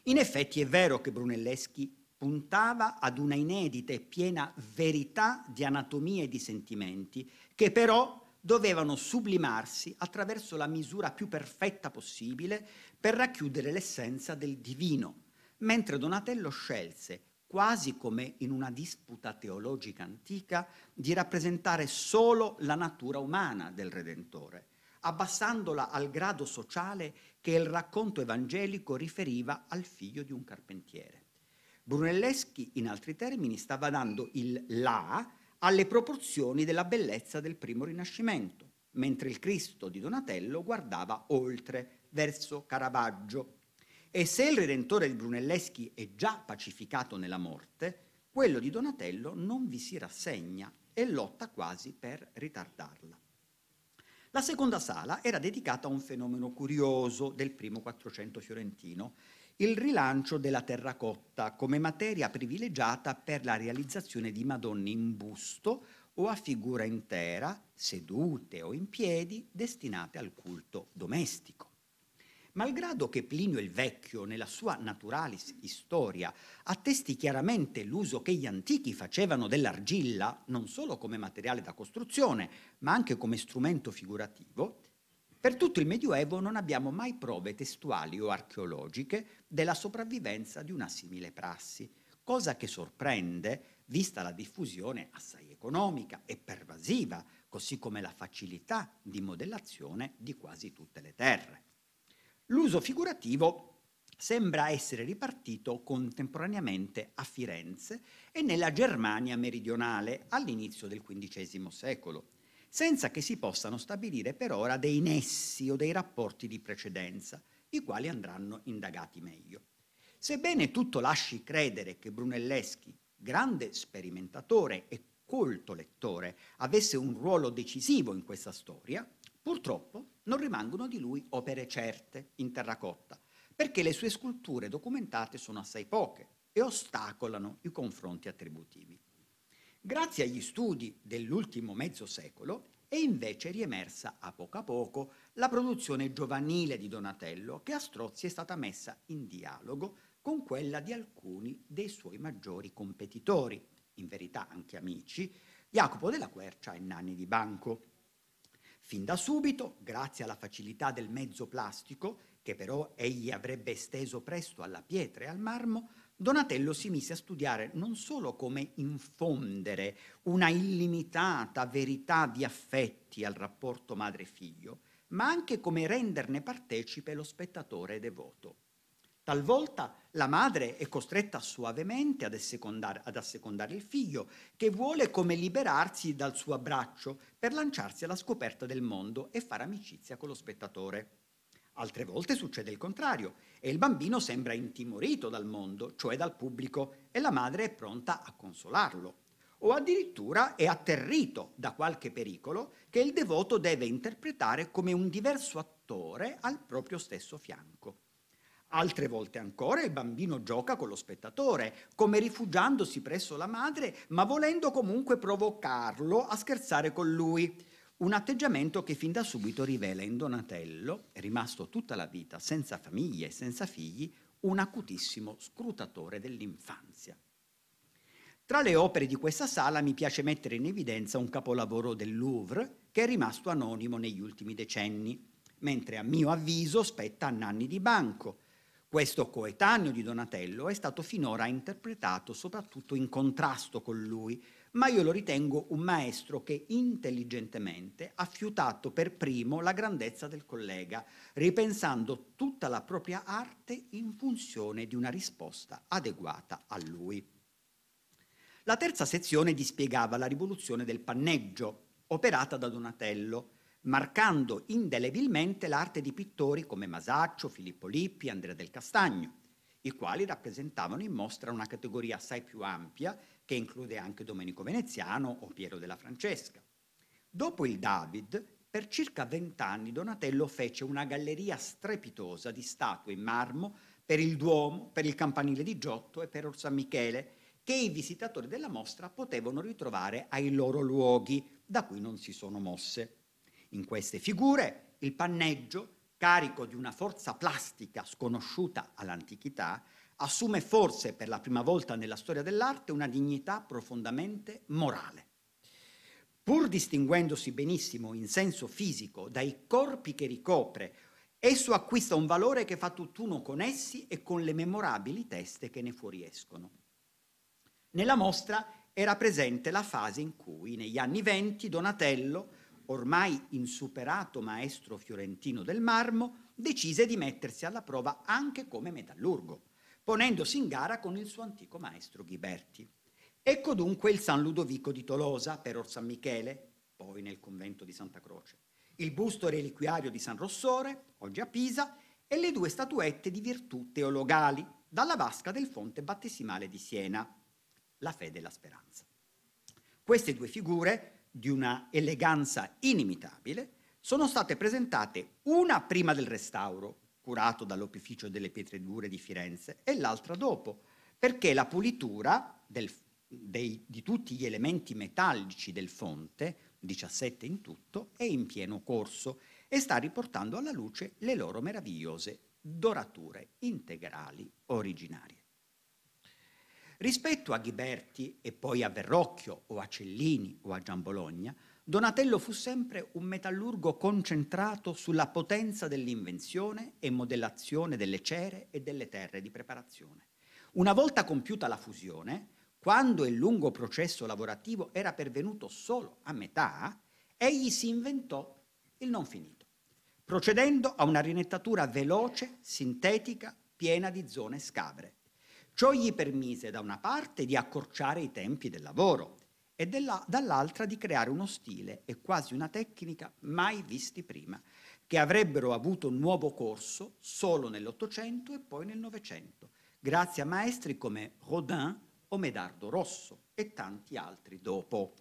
In effetti è vero che Brunelleschi puntava ad una inedita e piena verità di anatomia e di sentimenti che però dovevano sublimarsi attraverso la misura più perfetta possibile per racchiudere l'essenza del divino, mentre Donatello scelse, quasi come in una disputa teologica antica, di rappresentare solo la natura umana del Redentore, abbassandola al grado sociale che il racconto evangelico riferiva al figlio di un carpentiere. Brunelleschi, in altri termini, stava dando il là alle proporzioni della bellezza del primo Rinascimento, mentre il Cristo di Donatello guardava oltre, verso Caravaggio. E se il Redentore di Brunelleschi è già pacificato nella morte, quello di Donatello non vi si rassegna e lotta quasi per ritardarla. La seconda sala era dedicata a un fenomeno curioso del primo Quattrocento fiorentino, il rilancio della terracotta come materia privilegiata per la realizzazione di madonne in busto o a figura intera, sedute o in piedi, destinate al culto domestico. Malgrado che Plinio il Vecchio, nella sua Naturalis Historia, attesti chiaramente l'uso che gli antichi facevano dell'argilla, non solo come materiale da costruzione, ma anche come strumento figurativo, per tutto il Medioevo non abbiamo mai prove testuali o archeologiche della sopravvivenza di una simile prassi, cosa che sorprende vista la diffusione assai economica e pervasiva, così come la facilità di modellazione di quasi tutte le terre. L'uso figurativo sembra essere ripartito contemporaneamente a Firenze e nella Germania meridionale all'inizio del XV secolo senza che si possano stabilire per ora dei nessi o dei rapporti di precedenza, i quali andranno indagati meglio. Sebbene tutto lasci credere che Brunelleschi, grande sperimentatore e colto lettore, avesse un ruolo decisivo in questa storia, purtroppo non rimangono di lui opere certe in terracotta, perché le sue sculture documentate sono assai poche e ostacolano i confronti attributivi. Grazie agli studi dell'ultimo mezzo secolo è invece riemersa a poco a poco la produzione giovanile di Donatello che a Strozzi è stata messa in dialogo con quella di alcuni dei suoi maggiori competitori, in verità anche amici, Jacopo della Quercia e Nanni di Banco. Fin da subito, grazie alla facilità del mezzo plastico, che però egli avrebbe esteso presto alla pietra e al marmo, Donatello si mise a studiare non solo come infondere una illimitata verità di affetti al rapporto madre-figlio, ma anche come renderne partecipe lo spettatore devoto. Talvolta la madre è costretta suavemente ad assecondare, ad assecondare, il figlio, che vuole come liberarsi dal suo abbraccio per lanciarsi alla scoperta del mondo e fare amicizia con lo spettatore. Altre volte succede il contrario e il bambino sembra intimorito dal mondo, cioè dal pubblico, e la madre è pronta a consolarlo. O addirittura è atterrito da qualche pericolo che il devoto deve interpretare come un diverso attore al proprio stesso fianco. Altre volte ancora il bambino gioca con lo spettatore, come rifugiandosi presso la madre, ma volendo comunque provocarlo a scherzare con lui. Un atteggiamento che fin da subito rivela in Donatello, rimasto tutta la vita senza famiglia e senza figli, un acutissimo scrutatore dell'infanzia. Tra le opere di questa sala mi piace mettere in evidenza un capolavoro del Louvre che è rimasto anonimo negli ultimi decenni, mentre a mio avviso spetta a Nanni di Banco. Questo coetaneo di Donatello è stato finora interpretato soprattutto in contrasto con lui, ma io lo ritengo un maestro che intelligentemente ha fiutato per primo la grandezza del collega, ripensando tutta la propria arte in funzione di una risposta adeguata a lui. La terza sezione dispiegava la rivoluzione del panneggio, operata da Donatello, marcando indelebilmente l'arte di pittori come Masaccio, Filippo Lippi, Andrea del Castagno, i quali rappresentavano in mostra una categoria assai più ampia che include anche Domenico Veneziano o Piero della Francesca. Dopo il David, per circa vent'anni Donatello fece una galleria strepitosa di statue in marmo per il Duomo, per il campanile di Giotto e per Orsan Michele, che i visitatori della mostra potevano ritrovare ai loro luoghi, da cui non si sono mosse. In queste figure il panneggio, carico di una forza plastica sconosciuta all'antichità, assume forse per la prima volta nella storia dell'arte una dignità profondamente morale. Pur distinguendosi benissimo in senso fisico dai corpi che ricopre, esso acquista un valore che fa tutt'uno con essi e con le memorabili teste che ne fuoriescono. Nella mostra era presente la fase in cui, negli anni venti, Donatello, ormai insuperato maestro fiorentino del marmo, decise di mettersi alla prova anche come metallurgo ponendosi in gara con il suo antico maestro Ghiberti. Ecco dunque il San Ludovico di Tolosa per Or San Michele, poi nel convento di Santa Croce, il busto reliquiario di San Rossore, oggi a Pisa, e le due statuette di virtù teologali dalla vasca del fonte battesimale di Siena, la fede e la speranza. Queste due figure, di una eleganza inimitabile, sono state presentate una prima del restauro curato dall'opificio delle pietre dure di Firenze, e l'altra dopo, perché la pulitura del, dei, di tutti gli elementi metallici del fonte, 17 in tutto, è in pieno corso e sta riportando alla luce le loro meravigliose dorature integrali originarie. Rispetto a Ghiberti e poi a Verrocchio o a Cellini o a Giambologna, Donatello fu sempre un metallurgo concentrato sulla potenza dell'invenzione e modellazione delle cere e delle terre di preparazione. Una volta compiuta la fusione, quando il lungo processo lavorativo era pervenuto solo a metà, egli si inventò il non finito, procedendo a una rinettatura veloce, sintetica, piena di zone scabre. Ciò gli permise da una parte di accorciare i tempi del lavoro, e della, dall'altra di creare uno stile e quasi una tecnica mai visti prima, che avrebbero avuto un nuovo corso solo nell'Ottocento e poi nel Novecento, grazie a maestri come Rodin o Medardo Rosso e tanti altri dopo.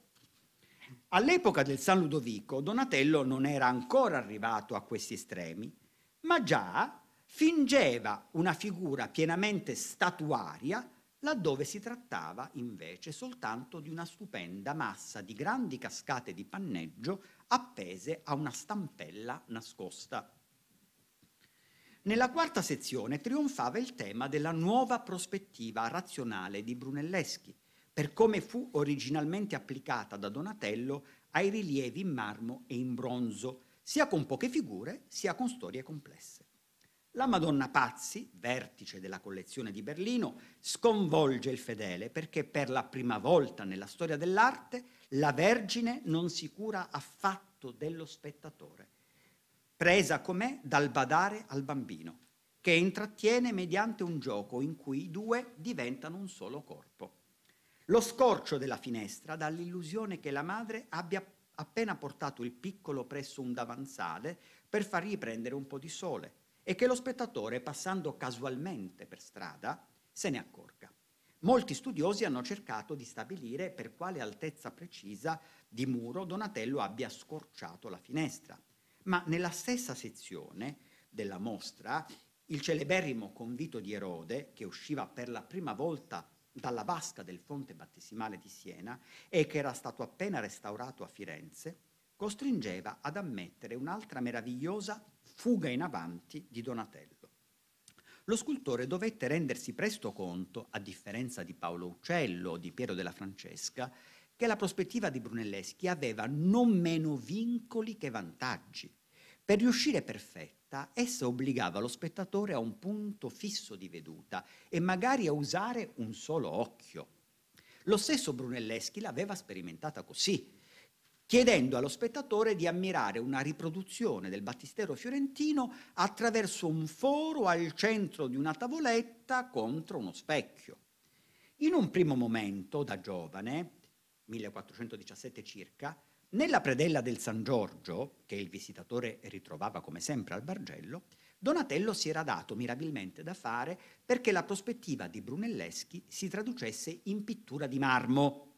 All'epoca del San Ludovico Donatello non era ancora arrivato a questi estremi, ma già fingeva una figura pienamente statuaria laddove si trattava invece soltanto di una stupenda massa di grandi cascate di panneggio appese a una stampella nascosta. Nella quarta sezione trionfava il tema della nuova prospettiva razionale di Brunelleschi, per come fu originalmente applicata da Donatello ai rilievi in marmo e in bronzo, sia con poche figure sia con storie complesse. La Madonna Pazzi, vertice della collezione di Berlino, sconvolge il fedele perché per la prima volta nella storia dell'arte la Vergine non si cura affatto dello spettatore, presa com'è dal badare al bambino, che intrattiene mediante un gioco in cui i due diventano un solo corpo. Lo scorcio della finestra dà l'illusione che la madre abbia appena portato il piccolo presso un davanzale per fargli prendere un po' di sole e che lo spettatore, passando casualmente per strada, se ne accorga. Molti studiosi hanno cercato di stabilire per quale altezza precisa di muro Donatello abbia scorciato la finestra, ma nella stessa sezione della mostra il celeberrimo convito di Erode, che usciva per la prima volta dalla vasca del fonte battesimale di Siena e che era stato appena restaurato a Firenze, costringeva ad ammettere un'altra meravigliosa fuga in avanti di Donatello. Lo scultore dovette rendersi presto conto, a differenza di Paolo Uccello o di Piero della Francesca, che la prospettiva di Brunelleschi aveva non meno vincoli che vantaggi. Per riuscire perfetta, essa obbligava lo spettatore a un punto fisso di veduta e magari a usare un solo occhio. Lo stesso Brunelleschi l'aveva sperimentata così chiedendo allo spettatore di ammirare una riproduzione del battistero fiorentino attraverso un foro al centro di una tavoletta contro uno specchio. In un primo momento, da giovane, 1417 circa, nella predella del San Giorgio, che il visitatore ritrovava come sempre al Bargello, Donatello si era dato mirabilmente da fare perché la prospettiva di Brunelleschi si traducesse in pittura di marmo,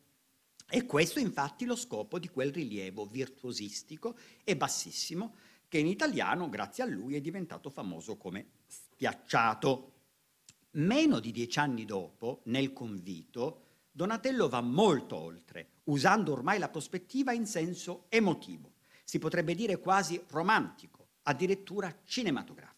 e questo è infatti lo scopo di quel rilievo virtuosistico e bassissimo che in italiano, grazie a lui, è diventato famoso come spiacciato. Meno di dieci anni dopo, nel convito, Donatello va molto oltre, usando ormai la prospettiva in senso emotivo, si potrebbe dire quasi romantico, addirittura cinematografico.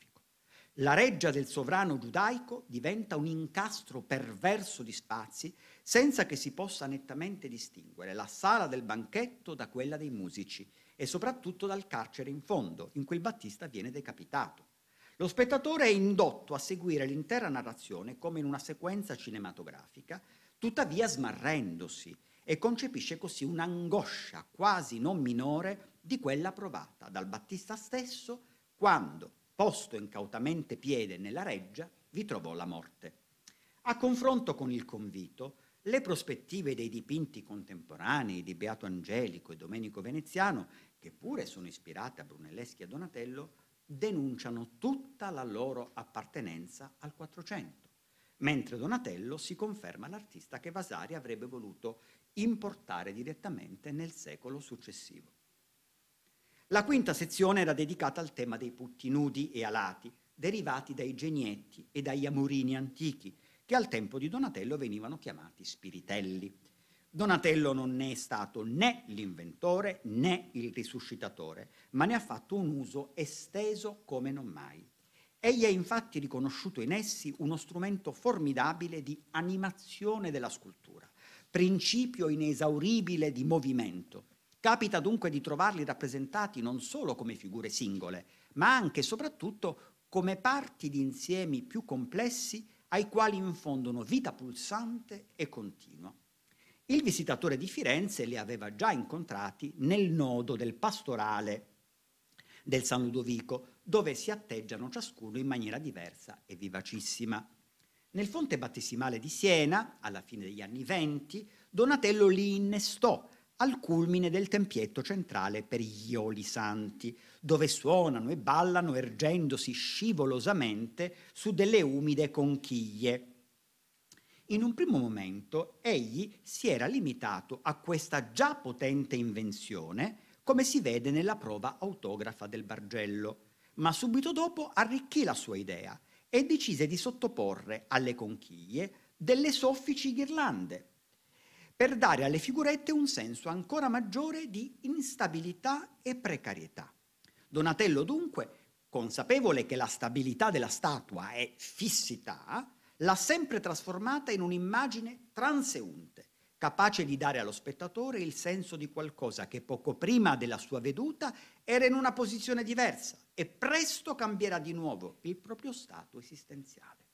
La reggia del sovrano giudaico diventa un incastro perverso di spazi senza che si possa nettamente distinguere la sala del banchetto da quella dei musici e soprattutto dal carcere in fondo, in cui il Battista viene decapitato. Lo spettatore è indotto a seguire l'intera narrazione come in una sequenza cinematografica, tuttavia smarrendosi e concepisce così un'angoscia quasi non minore di quella provata dal Battista stesso quando posto incautamente piede nella reggia, vi trovò la morte. A confronto con il convito, le prospettive dei dipinti contemporanei di Beato Angelico e Domenico Veneziano, che pure sono ispirate a Brunelleschi e Donatello, denunciano tutta la loro appartenenza al Quattrocento, mentre Donatello si conferma l'artista che Vasari avrebbe voluto importare direttamente nel secolo successivo. La quinta sezione era dedicata al tema dei putti nudi e alati, derivati dai genietti e dagli amorini antichi, che al tempo di Donatello venivano chiamati spiritelli. Donatello non ne è stato né l'inventore né il risuscitatore, ma ne ha fatto un uso esteso come non mai. Egli è infatti riconosciuto in essi uno strumento formidabile di animazione della scultura, principio inesauribile di movimento, Capita dunque di trovarli rappresentati non solo come figure singole, ma anche e soprattutto come parti di insiemi più complessi ai quali infondono vita pulsante e continua. Il visitatore di Firenze li aveva già incontrati nel nodo del pastorale del San Ludovico, dove si atteggiano ciascuno in maniera diversa e vivacissima. Nel fonte battesimale di Siena, alla fine degli anni venti, Donatello li innestò al culmine del tempietto centrale per gli oli santi, dove suonano e ballano ergendosi scivolosamente su delle umide conchiglie. In un primo momento egli si era limitato a questa già potente invenzione, come si vede nella prova autografa del Bargello, ma subito dopo arricchì la sua idea e decise di sottoporre alle conchiglie delle soffici ghirlande per dare alle figurette un senso ancora maggiore di instabilità e precarietà. Donatello dunque, consapevole che la stabilità della statua è fissità, l'ha sempre trasformata in un'immagine transeunte, capace di dare allo spettatore il senso di qualcosa che poco prima della sua veduta era in una posizione diversa e presto cambierà di nuovo il proprio stato esistenziale.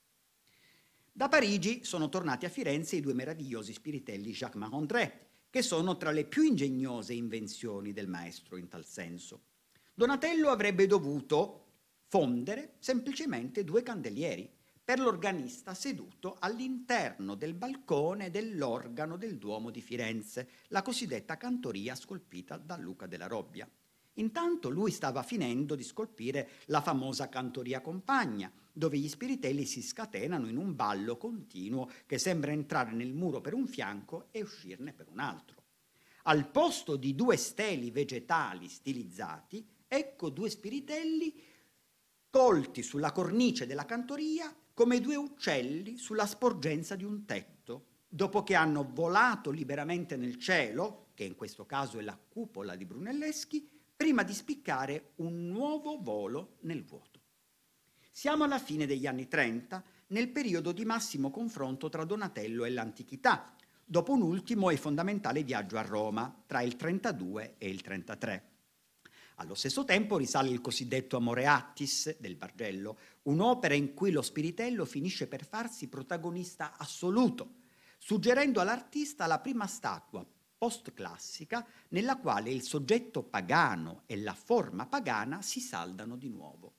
Da Parigi sono tornati a Firenze i due meravigliosi spiritelli Jacques Marandré, che sono tra le più ingegnose invenzioni del maestro in tal senso. Donatello avrebbe dovuto fondere semplicemente due candelieri per l'organista seduto all'interno del balcone dell'organo del Duomo di Firenze, la cosiddetta cantoria scolpita da Luca della Robbia. Intanto lui stava finendo di scolpire la famosa cantoria compagna, dove gli spiritelli si scatenano in un ballo continuo che sembra entrare nel muro per un fianco e uscirne per un altro. Al posto di due steli vegetali stilizzati, ecco due spiritelli colti sulla cornice della cantoria come due uccelli sulla sporgenza di un tetto, dopo che hanno volato liberamente nel cielo, che in questo caso è la cupola di Brunelleschi, prima di spiccare un nuovo volo nel vuoto. Siamo alla fine degli anni 30, nel periodo di massimo confronto tra Donatello e l'antichità, dopo un ultimo e fondamentale viaggio a Roma tra il 32 e il 33. Allo stesso tempo risale il cosiddetto Amore Attis del Bargello, un'opera in cui lo spiritello finisce per farsi protagonista assoluto, suggerendo all'artista la prima statua postclassica nella quale il soggetto pagano e la forma pagana si saldano di nuovo.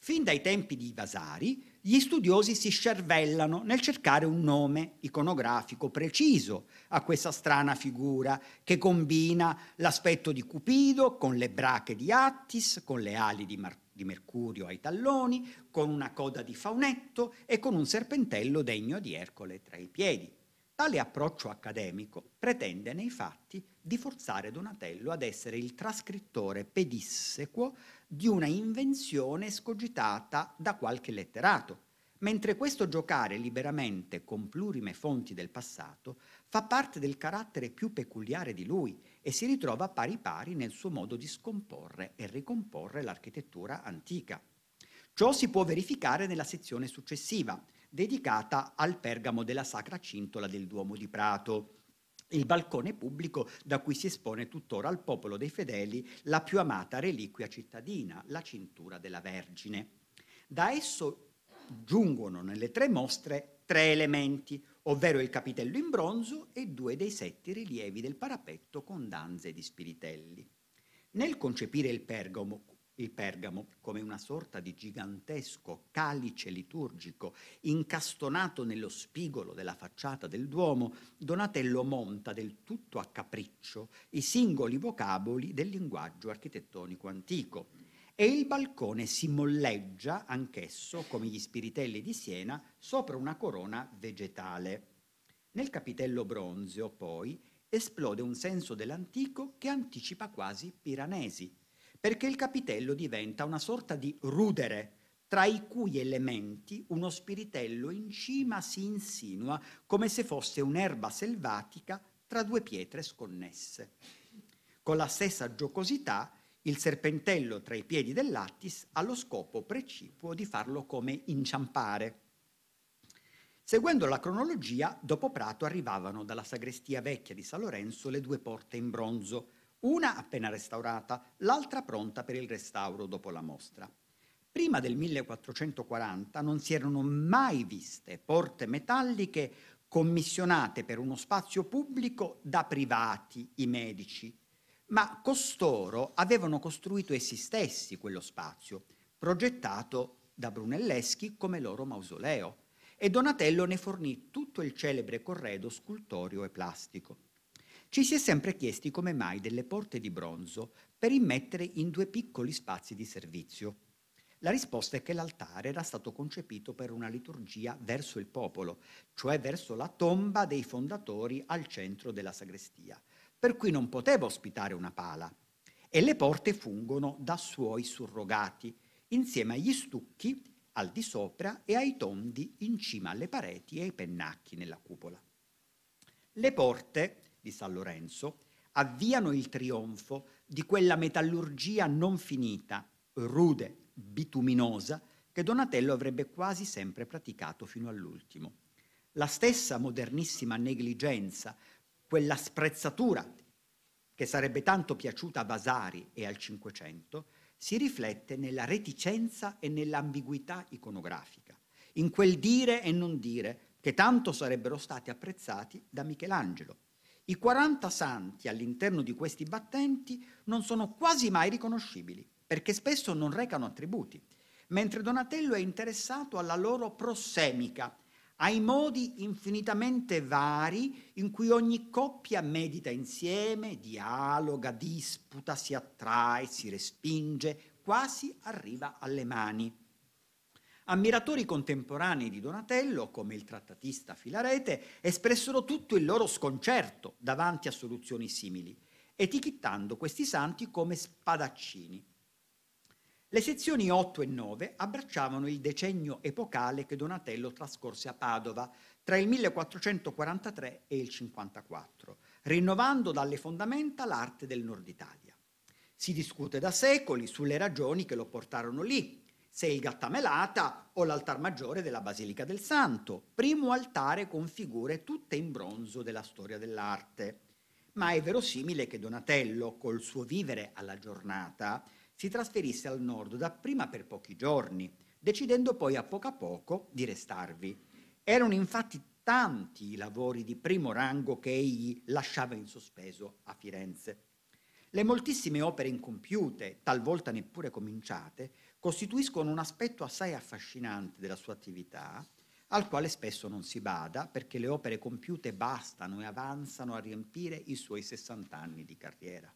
Fin dai tempi di Vasari, gli studiosi si scervellano nel cercare un nome iconografico preciso a questa strana figura che combina l'aspetto di Cupido con le brache di Attis, con le ali di, Mar- di Mercurio ai talloni, con una coda di faunetto e con un serpentello degno di Ercole tra i piedi. Tale approccio accademico pretende nei fatti di forzare Donatello ad essere il trascrittore pedissequo di una invenzione scogitata da qualche letterato, mentre questo giocare liberamente con plurime fonti del passato fa parte del carattere più peculiare di lui e si ritrova pari pari nel suo modo di scomporre e ricomporre l'architettura antica. Ciò si può verificare nella sezione successiva, dedicata al pergamo della Sacra Cintola del Duomo di Prato, il balcone pubblico da cui si espone tuttora al popolo dei fedeli la più amata reliquia cittadina, la cintura della Vergine. Da esso giungono nelle tre mostre tre elementi, ovvero il capitello in bronzo e due dei sette rilievi del parapetto con danze di spiritelli. Nel concepire il Pergamo il Pergamo come una sorta di gigantesco calice liturgico incastonato nello spigolo della facciata del Duomo, Donatello monta del tutto a capriccio i singoli vocaboli del linguaggio architettonico antico e il balcone si molleggia anch'esso, come gli spiritelli di Siena, sopra una corona vegetale. Nel capitello bronzeo, poi, esplode un senso dell'antico che anticipa quasi Piranesi, perché il capitello diventa una sorta di rudere tra i cui elementi uno spiritello in cima si insinua come se fosse un'erba selvatica tra due pietre sconnesse. Con la stessa giocosità, il serpentello tra i piedi dell'attis ha lo scopo precipuo di farlo come inciampare. Seguendo la cronologia, dopo Prato arrivavano dalla sagrestia vecchia di San Lorenzo le due porte in bronzo, una appena restaurata, l'altra pronta per il restauro dopo la mostra. Prima del 1440 non si erano mai viste porte metalliche commissionate per uno spazio pubblico da privati, i medici, ma costoro avevano costruito essi stessi quello spazio, progettato da Brunelleschi come loro mausoleo, e Donatello ne fornì tutto il celebre corredo scultorio e plastico. Ci si è sempre chiesti come mai delle porte di bronzo per immettere in due piccoli spazi di servizio. La risposta è che l'altare era stato concepito per una liturgia verso il popolo, cioè verso la tomba dei fondatori al centro della sagrestia, per cui non poteva ospitare una pala. E le porte fungono da suoi surrogati, insieme agli stucchi al di sopra e ai tondi in cima alle pareti e ai pennacchi nella cupola. Le porte di San Lorenzo, avviano il trionfo di quella metallurgia non finita, rude, bituminosa, che Donatello avrebbe quasi sempre praticato fino all'ultimo. La stessa modernissima negligenza, quella sprezzatura che sarebbe tanto piaciuta a Vasari e al Cinquecento, si riflette nella reticenza e nell'ambiguità iconografica, in quel dire e non dire che tanto sarebbero stati apprezzati da Michelangelo, i 40 santi all'interno di questi battenti non sono quasi mai riconoscibili, perché spesso non recano attributi, mentre Donatello è interessato alla loro prossemica, ai modi infinitamente vari in cui ogni coppia medita insieme, dialoga, disputa, si attrae, si respinge, quasi arriva alle mani. Ammiratori contemporanei di Donatello, come il trattatista Filarete, espressero tutto il loro sconcerto davanti a soluzioni simili, etichettando questi santi come spadaccini. Le sezioni 8 e 9 abbracciavano il decennio epocale che Donatello trascorse a Padova tra il 1443 e il 54, rinnovando dalle fondamenta l'arte del nord Italia. Si discute da secoli sulle ragioni che lo portarono lì, sei il Gattamelata o l'altar maggiore della Basilica del Santo, primo altare con figure tutte in bronzo della storia dell'arte. Ma è verosimile che Donatello, col suo vivere alla giornata, si trasferisse al nord dapprima per pochi giorni, decidendo poi a poco a poco di restarvi. Erano infatti tanti i lavori di primo rango che egli lasciava in sospeso a Firenze. Le moltissime opere incompiute, talvolta neppure cominciate, costituiscono un aspetto assai affascinante della sua attività, al quale spesso non si bada perché le opere compiute bastano e avanzano a riempire i suoi 60 anni di carriera.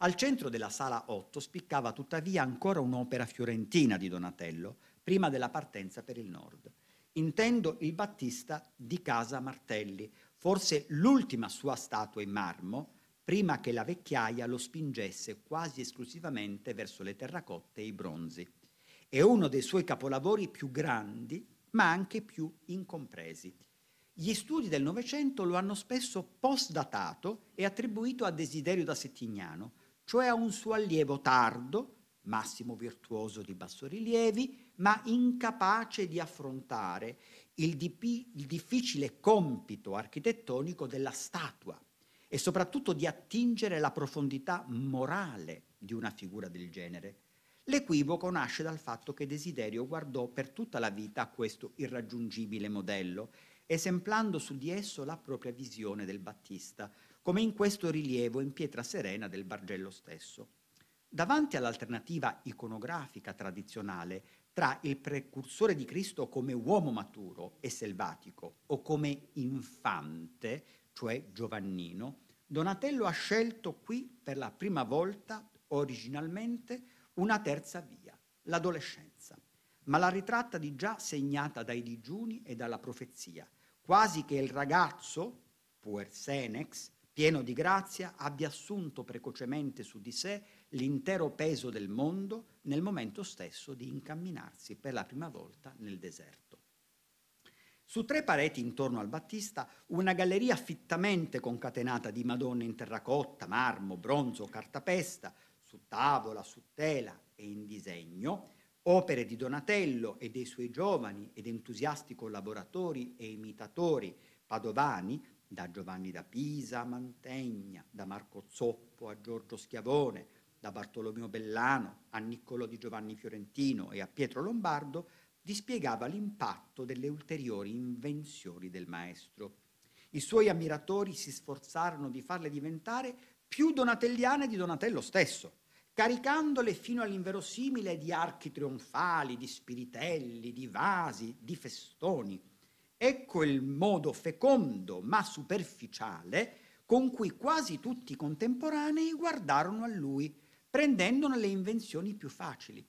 Al centro della sala 8 spiccava tuttavia ancora un'opera fiorentina di Donatello, prima della partenza per il nord. Intendo il Battista di Casa Martelli, forse l'ultima sua statua in marmo, prima che la vecchiaia lo spingesse quasi esclusivamente verso le terracotte e i bronzi. È uno dei suoi capolavori più grandi, ma anche più incompresi. Gli studi del Novecento lo hanno spesso postdatato e attribuito a Desiderio da Settignano, cioè a un suo allievo tardo, massimo virtuoso di bassorilievi, ma incapace di affrontare il, dip- il difficile compito architettonico della statua e soprattutto di attingere la profondità morale di una figura del genere. L'equivoco nasce dal fatto che Desiderio guardò per tutta la vita a questo irraggiungibile modello, esemplando su di esso la propria visione del Battista, come in questo rilievo in pietra serena del Bargello stesso. Davanti all'alternativa iconografica tradizionale tra il precursore di Cristo come uomo maturo e selvatico o come infante cioè Giovannino, Donatello ha scelto qui per la prima volta originalmente una terza via, l'adolescenza, ma la ritratta di già segnata dai digiuni e dalla profezia, quasi che il ragazzo, puer senex, pieno di grazia, abbia assunto precocemente su di sé l'intero peso del mondo nel momento stesso di incamminarsi per la prima volta nel deserto. Su tre pareti intorno al Battista una galleria fittamente concatenata di Madonne in terracotta, marmo, bronzo, cartapesta, su tavola, su tela e in disegno, opere di Donatello e dei suoi giovani ed entusiasti collaboratori e imitatori padovani, da Giovanni da Pisa a Mantegna, da Marco Zoppo a Giorgio Schiavone, da Bartolomeo Bellano a Niccolò di Giovanni Fiorentino e a Pietro Lombardo, dispiegava l'impatto delle ulteriori invenzioni del maestro. I suoi ammiratori si sforzarono di farle diventare più donatelliane di Donatello stesso, caricandole fino all'inverosimile di archi trionfali, di spiritelli, di vasi, di festoni. Ecco il modo fecondo ma superficiale con cui quasi tutti i contemporanei guardarono a lui, prendendone le invenzioni più facili.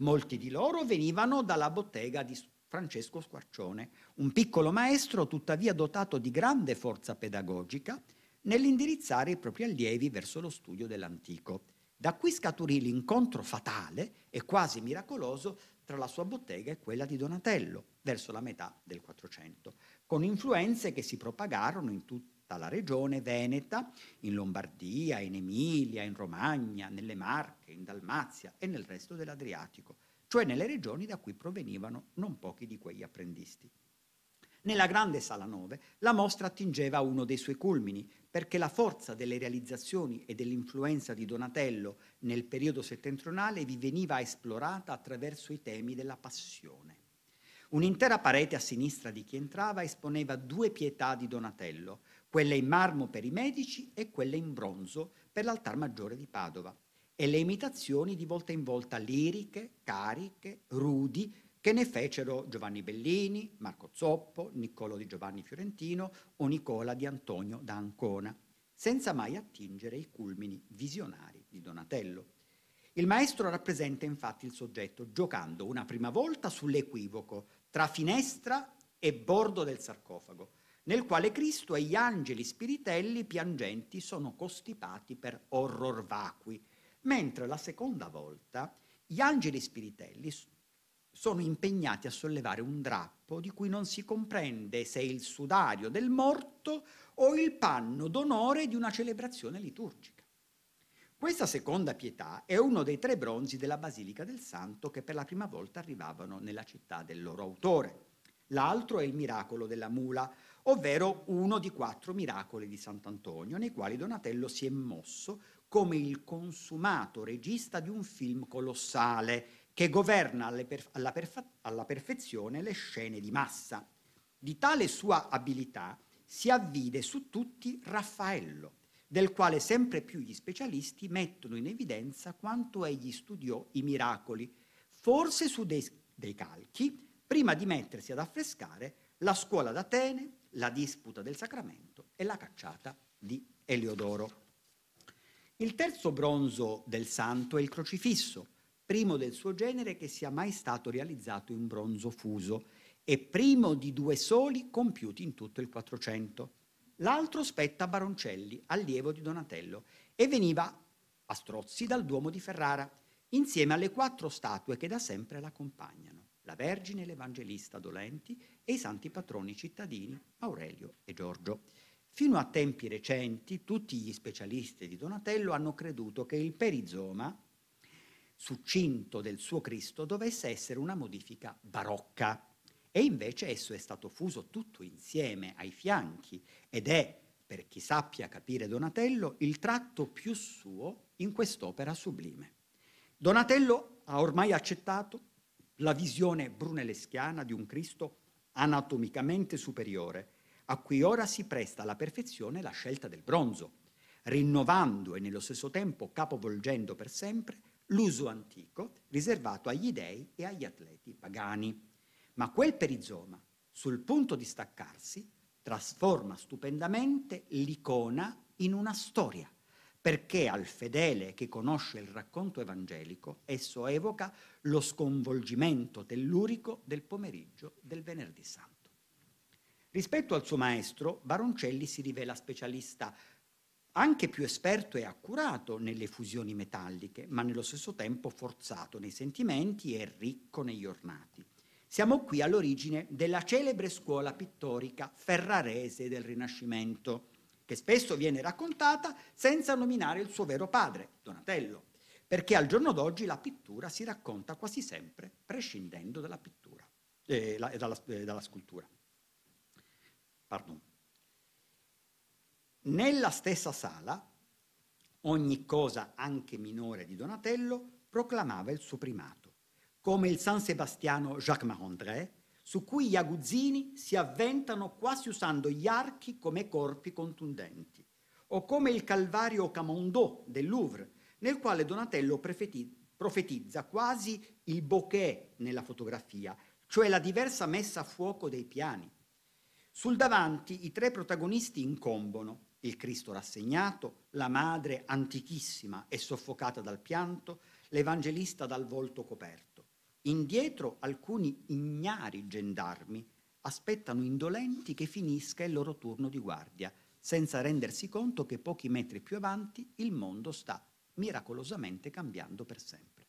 Molti di loro venivano dalla bottega di Francesco Squarcione, un piccolo maestro tuttavia dotato di grande forza pedagogica nell'indirizzare i propri allievi verso lo studio dell'antico. Da qui scaturì l'incontro fatale e quasi miracoloso tra la sua bottega e quella di Donatello, verso la metà del Quattrocento, con influenze che si propagarono in tutto dalla regione Veneta in Lombardia, in Emilia, in Romagna, nelle Marche, in Dalmazia e nel resto dell'Adriatico, cioè nelle regioni da cui provenivano non pochi di quegli apprendisti. Nella grande sala 9 la mostra attingeva uno dei suoi culmini, perché la forza delle realizzazioni e dell'influenza di Donatello nel periodo settentrionale vi veniva esplorata attraverso i temi della passione. Un'intera parete a sinistra di chi entrava esponeva due pietà di Donatello, quelle in marmo per i medici e quelle in bronzo per l'altar maggiore di Padova, e le imitazioni di volta in volta liriche, cariche, rudi, che ne fecero Giovanni Bellini, Marco Zoppo, Niccolo di Giovanni Fiorentino o Nicola di Antonio da Ancona, senza mai attingere i culmini visionari di Donatello. Il maestro rappresenta infatti il soggetto giocando una prima volta sull'equivoco tra finestra e bordo del sarcofago, nel quale Cristo e gli angeli spiritelli piangenti sono costipati per horror vacui, mentre la seconda volta gli angeli spiritelli sono impegnati a sollevare un drappo di cui non si comprende se è il sudario del morto o il panno d'onore di una celebrazione liturgica. Questa seconda pietà è uno dei tre bronzi della Basilica del Santo che per la prima volta arrivavano nella città del loro autore. L'altro è il miracolo della mula, ovvero uno di quattro miracoli di Sant'Antonio, nei quali Donatello si è mosso come il consumato regista di un film colossale che governa perf- alla, perf- alla perfezione le scene di massa. Di tale sua abilità si avvide su tutti Raffaello, del quale sempre più gli specialisti mettono in evidenza quanto egli studiò i miracoli, forse su dei, dei calchi, prima di mettersi ad affrescare la scuola d'Atene, la disputa del sacramento e la cacciata di Eliodoro. Il terzo bronzo del santo è il crocifisso, primo del suo genere che sia mai stato realizzato in bronzo fuso e primo di due soli compiuti in tutto il Quattrocento. L'altro spetta a Baroncelli, allievo di Donatello, e veniva a Strozzi dal Duomo di Ferrara, insieme alle quattro statue che da sempre l'accompagnano la Vergine e l'Evangelista dolenti e i santi patroni cittadini Aurelio e Giorgio. Fino a tempi recenti tutti gli specialisti di Donatello hanno creduto che il perizoma, succinto del suo Cristo, dovesse essere una modifica barocca e invece esso è stato fuso tutto insieme ai fianchi ed è, per chi sappia capire Donatello, il tratto più suo in quest'opera sublime. Donatello ha ormai accettato la visione brunelleschiana di un Cristo anatomicamente superiore, a cui ora si presta alla perfezione la scelta del bronzo, rinnovando e nello stesso tempo capovolgendo per sempre l'uso antico riservato agli dei e agli atleti pagani. Ma quel perizoma, sul punto di staccarsi, trasforma stupendamente l'icona in una storia perché al fedele che conosce il racconto evangelico esso evoca lo sconvolgimento tellurico del pomeriggio del venerdì santo. Rispetto al suo maestro, Baroncelli si rivela specialista anche più esperto e accurato nelle fusioni metalliche, ma nello stesso tempo forzato nei sentimenti e ricco negli ornati. Siamo qui all'origine della celebre scuola pittorica ferrarese del Rinascimento, che spesso viene raccontata senza nominare il suo vero padre, Donatello, perché al giorno d'oggi la pittura si racconta quasi sempre prescindendo dalla, pittura, eh, la, dalla, eh, dalla scultura. Pardon. Nella stessa sala, ogni cosa anche minore di Donatello proclamava il suo primato, come il San Sebastiano Jacques Marandré su cui gli aguzzini si avventano quasi usando gli archi come corpi contundenti, o come il Calvario Camondò del Louvre, nel quale Donatello profetizza quasi il bokeh nella fotografia, cioè la diversa messa a fuoco dei piani. Sul davanti i tre protagonisti incombono, il Cristo rassegnato, la madre antichissima e soffocata dal pianto, l'evangelista dal volto coperto. Indietro alcuni ignari gendarmi aspettano indolenti che finisca il loro turno di guardia, senza rendersi conto che pochi metri più avanti il mondo sta miracolosamente cambiando per sempre.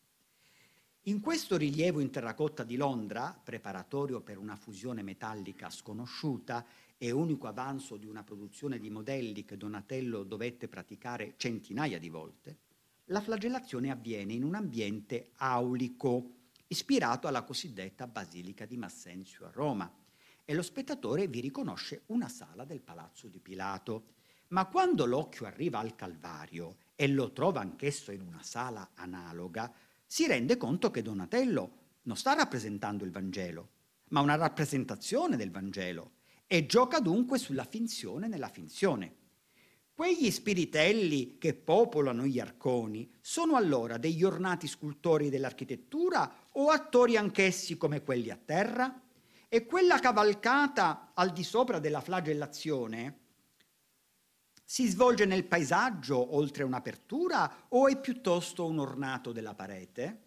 In questo rilievo in terracotta di Londra, preparatorio per una fusione metallica sconosciuta e unico avanzo di una produzione di modelli che Donatello dovette praticare centinaia di volte, la flagellazione avviene in un ambiente aulico, ispirato alla cosiddetta Basilica di Massenzio a Roma, e lo spettatore vi riconosce una sala del palazzo di Pilato. Ma quando l'occhio arriva al Calvario e lo trova anch'esso in una sala analoga, si rende conto che Donatello non sta rappresentando il Vangelo, ma una rappresentazione del Vangelo e gioca dunque sulla finzione nella finzione. Quegli spiritelli che popolano gli arconi sono allora degli ornati scultori dell'architettura o attori anch'essi come quelli a terra? E quella cavalcata al di sopra della flagellazione si svolge nel paesaggio oltre un'apertura o è piuttosto un ornato della parete?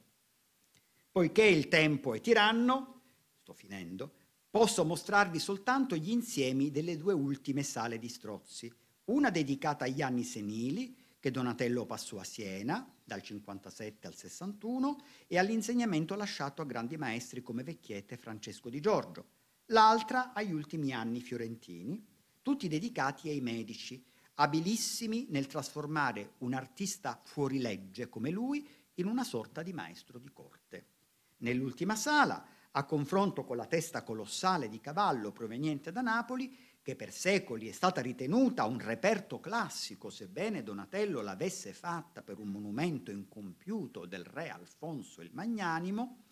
Poiché il tempo è tiranno, sto finendo, posso mostrarvi soltanto gli insiemi delle due ultime sale di Strozzi una dedicata agli anni senili che Donatello passò a Siena dal 57 al 61 e all'insegnamento lasciato a grandi maestri come Vecchiette e Francesco di Giorgio, l'altra agli ultimi anni fiorentini, tutti dedicati ai medici, abilissimi nel trasformare un artista fuorilegge come lui in una sorta di maestro di corte. Nell'ultima sala, a confronto con la testa colossale di cavallo proveniente da Napoli, che per secoli è stata ritenuta un reperto classico, sebbene Donatello l'avesse fatta per un monumento incompiuto del re Alfonso il Magnanimo,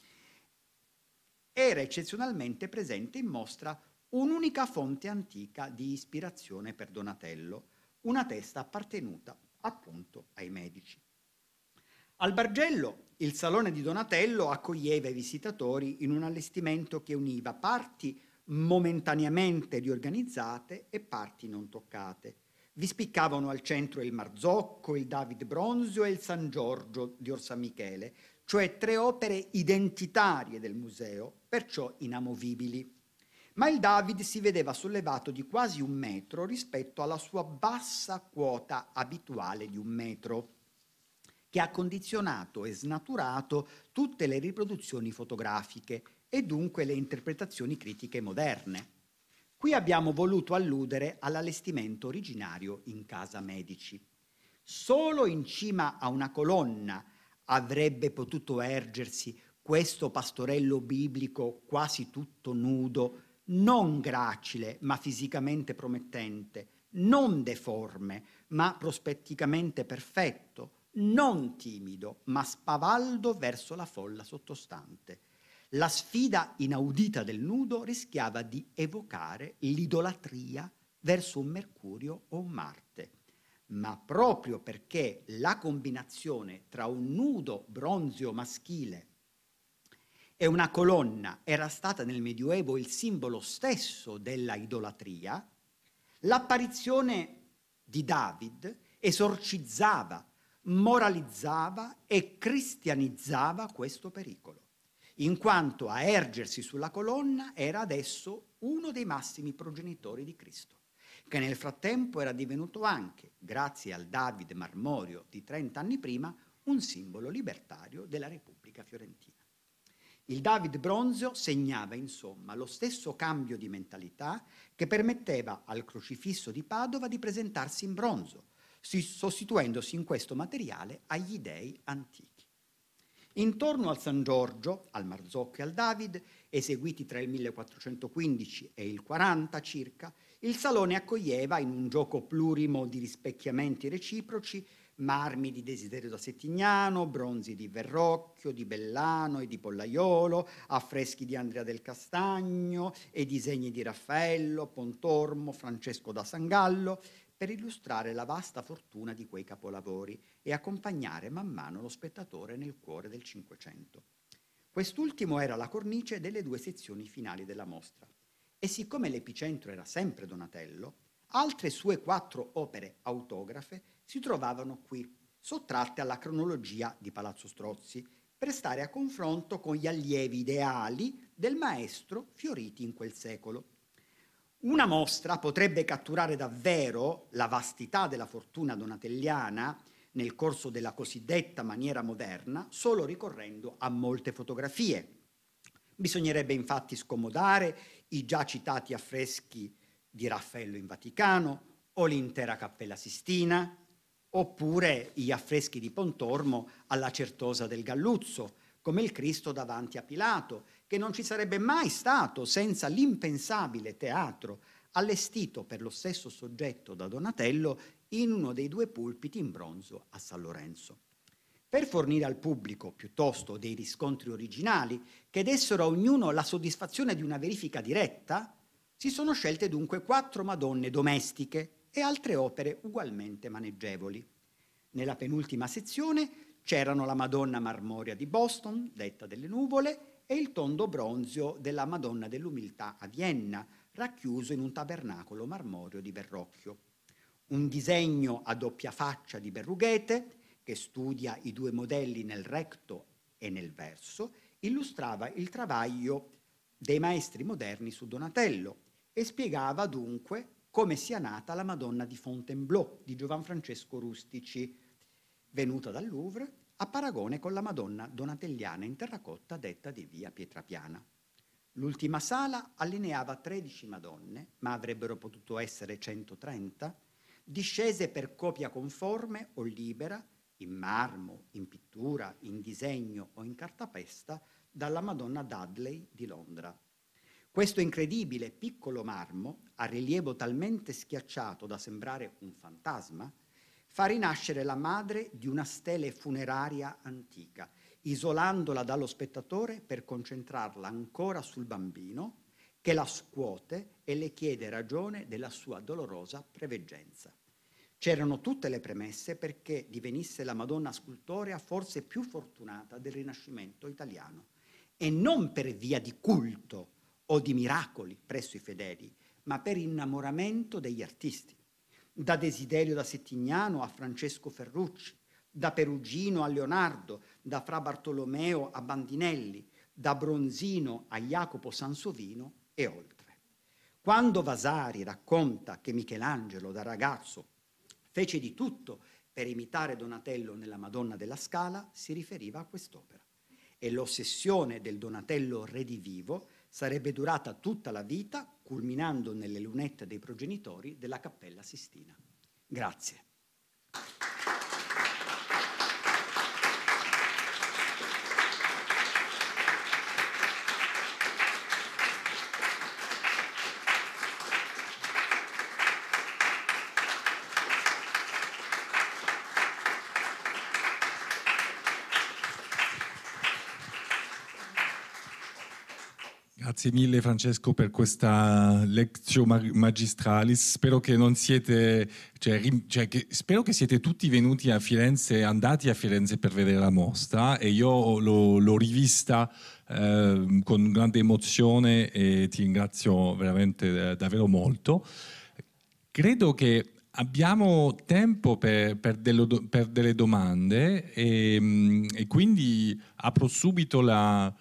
era eccezionalmente presente in mostra un'unica fonte antica di ispirazione per Donatello, una testa appartenuta appunto ai Medici. Al Bargello il salone di Donatello accoglieva i visitatori in un allestimento che univa parti momentaneamente riorganizzate e parti non toccate. Vi spiccavano al centro il Marzocco, il David Bronzio e il San Giorgio di Orsan Michele, cioè tre opere identitarie del museo, perciò inamovibili. Ma il David si vedeva sollevato di quasi un metro rispetto alla sua bassa quota abituale di un metro, che ha condizionato e snaturato tutte le riproduzioni fotografiche e dunque le interpretazioni critiche moderne. Qui abbiamo voluto alludere all'allestimento originario in casa Medici. Solo in cima a una colonna avrebbe potuto ergersi questo pastorello biblico quasi tutto nudo, non gracile ma fisicamente promettente, non deforme ma prospetticamente perfetto, non timido ma spavaldo verso la folla sottostante la sfida inaudita del nudo rischiava di evocare l'idolatria verso un Mercurio o un Marte. Ma proprio perché la combinazione tra un nudo bronzio maschile e una colonna era stata nel Medioevo il simbolo stesso della idolatria, l'apparizione di David esorcizzava, moralizzava e cristianizzava questo pericolo in quanto a ergersi sulla colonna era adesso uno dei massimi progenitori di Cristo, che nel frattempo era divenuto anche, grazie al Davide Marmorio di 30 anni prima, un simbolo libertario della Repubblica fiorentina. Il David Bronzio segnava insomma lo stesso cambio di mentalità che permetteva al crocifisso di Padova di presentarsi in bronzo, sostituendosi in questo materiale agli dei antichi. Intorno al San Giorgio, al Marzocco e al David, eseguiti tra il 1415 e il 40 circa, il salone accoglieva, in un gioco plurimo di rispecchiamenti reciproci, marmi di Desiderio da Settignano, bronzi di Verrocchio, di Bellano e di Pollaiolo, affreschi di Andrea del Castagno e disegni di Raffaello, Pontormo, Francesco da Sangallo, per illustrare la vasta fortuna di quei capolavori e accompagnare man mano lo spettatore nel cuore del Cinquecento. Quest'ultimo era la cornice delle due sezioni finali della mostra e siccome l'epicentro era sempre Donatello, altre sue quattro opere autografe si trovavano qui, sottratte alla cronologia di Palazzo Strozzi, per stare a confronto con gli allievi ideali del maestro fioriti in quel secolo. Una mostra potrebbe catturare davvero la vastità della fortuna donatelliana nel corso della cosiddetta maniera moderna solo ricorrendo a molte fotografie. Bisognerebbe infatti scomodare i già citati affreschi di Raffaello in Vaticano o l'intera Cappella Sistina, oppure gli affreschi di Pontormo alla Certosa del Galluzzo, come il Cristo davanti a Pilato, che non ci sarebbe mai stato senza l'impensabile teatro allestito per lo stesso soggetto da Donatello in uno dei due pulpiti in bronzo a San Lorenzo. Per fornire al pubblico piuttosto dei riscontri originali che dessero a ognuno la soddisfazione di una verifica diretta, si sono scelte dunque quattro Madonne domestiche e altre opere ugualmente maneggevoli. Nella penultima sezione c'erano la Madonna Marmoria di Boston, detta delle nuvole, e il tondo bronzio della Madonna dell'Umiltà a Vienna, racchiuso in un tabernacolo marmoreo di Verrocchio. Un disegno a doppia faccia di Berrughete, che studia i due modelli nel recto e nel verso, illustrava il travaglio dei maestri moderni su Donatello e spiegava dunque come sia nata la Madonna di Fontainebleau di Giovan Francesco Rustici, venuta dal Louvre a paragone con la Madonna donatelliana in terracotta detta di via Pietrapiana. L'ultima sala allineava 13 Madonne, ma avrebbero potuto essere 130, discese per copia conforme o libera, in marmo, in pittura, in disegno o in cartapesta, dalla Madonna Dudley di Londra. Questo incredibile piccolo marmo, a rilievo talmente schiacciato da sembrare un fantasma, fa rinascere la madre di una stele funeraria antica, isolandola dallo spettatore per concentrarla ancora sul bambino che la scuote e le chiede ragione della sua dolorosa preveggenza. C'erano tutte le premesse perché divenisse la Madonna scultorea forse più fortunata del Rinascimento italiano, e non per via di culto o di miracoli presso i fedeli, ma per innamoramento degli artisti da Desiderio da Settignano a Francesco Ferrucci, da Perugino a Leonardo, da Fra Bartolomeo a Bandinelli, da Bronzino a Jacopo Sansovino e oltre. Quando Vasari racconta che Michelangelo da ragazzo fece di tutto per imitare Donatello nella Madonna della Scala, si riferiva a quest'opera. E l'ossessione del Donatello redivivo sarebbe durata tutta la vita culminando nelle lunette dei progenitori della Cappella Sistina. Grazie. Grazie mille Francesco per questa lezione magistralis. Spero che non siete, cioè, cioè, che, spero che siete tutti venuti a Firenze, andati a Firenze per vedere la mostra e io l'ho rivista eh, con grande emozione e ti ringrazio veramente eh, davvero molto. Credo che abbiamo tempo per, per, dello, per delle domande e, ehm, e, quindi apro subito la,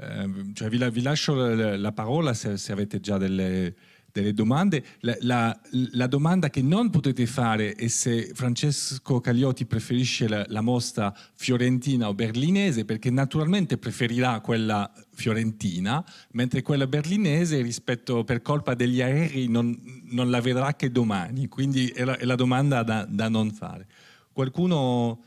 Ehm, cioè vi, la, vi, lascio la, la parola se, se, avete già delle, delle domande. La, la, domanda che non potete fare è se Francesco Cagliotti preferisce la, mostra fiorentina o berlinese, perché naturalmente preferirà quella fiorentina, mentre quella berlinese rispetto per colpa degli aerei non, non la vedrà che domani. Quindi è la, è domanda da, da non fare. Qualcuno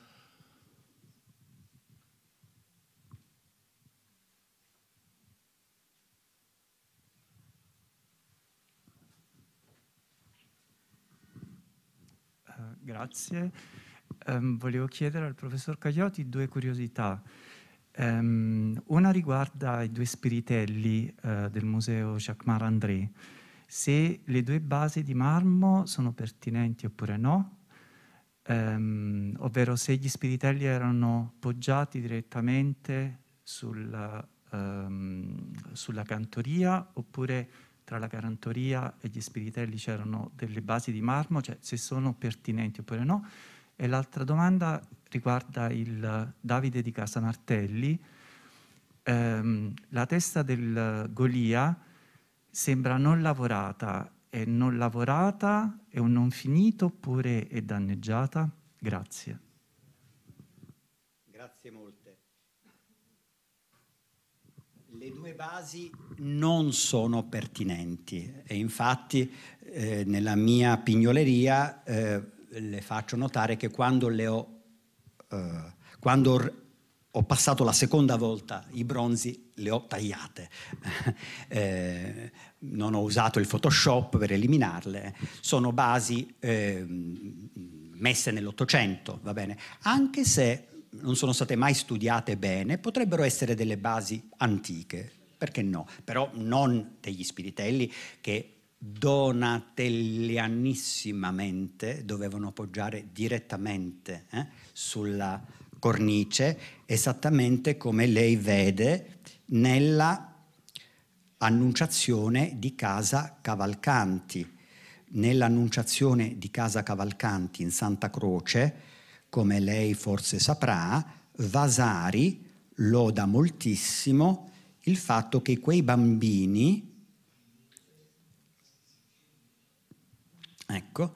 grazie. Um, volevo chiedere al professor Cagliotti due curiosità. Um, una riguarda i due spiritelli uh, del museo Jacquemart André, se le due basi di marmo sono pertinenti oppure no, um, ovvero se gli spiritelli erano poggiati direttamente sulla, sulla cantoria oppure tra la Carantoria e gli Spiritelli c'erano delle basi di marmo, cioè se sono pertinenti oppure no. E l'altra domanda riguarda il Davide di Casamartelli. Ehm, la testa del Golia sembra non lavorata. È non lavorata, è un non finito oppure è danneggiata? Grazie. Grazie molto le due basi non sono pertinenti e infatti eh, nella mia pignoleria eh, le faccio notare che quando, ho, eh, quando ho, passato la seconda volta i bronzi le ho tagliate, eh, non ho usato il Photoshop per eliminarle, sono basi ehm, messe nell'Ottocento, va bene, anche se non sono state mai studiate bene, potrebbero essere delle basi antiche, perché no? Però non degli spiritelli che donatellianissimamente dovevano appoggiare direttamente eh, sulla cornice, esattamente come lei vede nella annunciazione di Casa Cavalcanti. Nell'annunciazione di Casa Cavalcanti in Santa Croce, come lei forse saprà, Vasari loda moltissimo il fatto che quei bambini, ecco,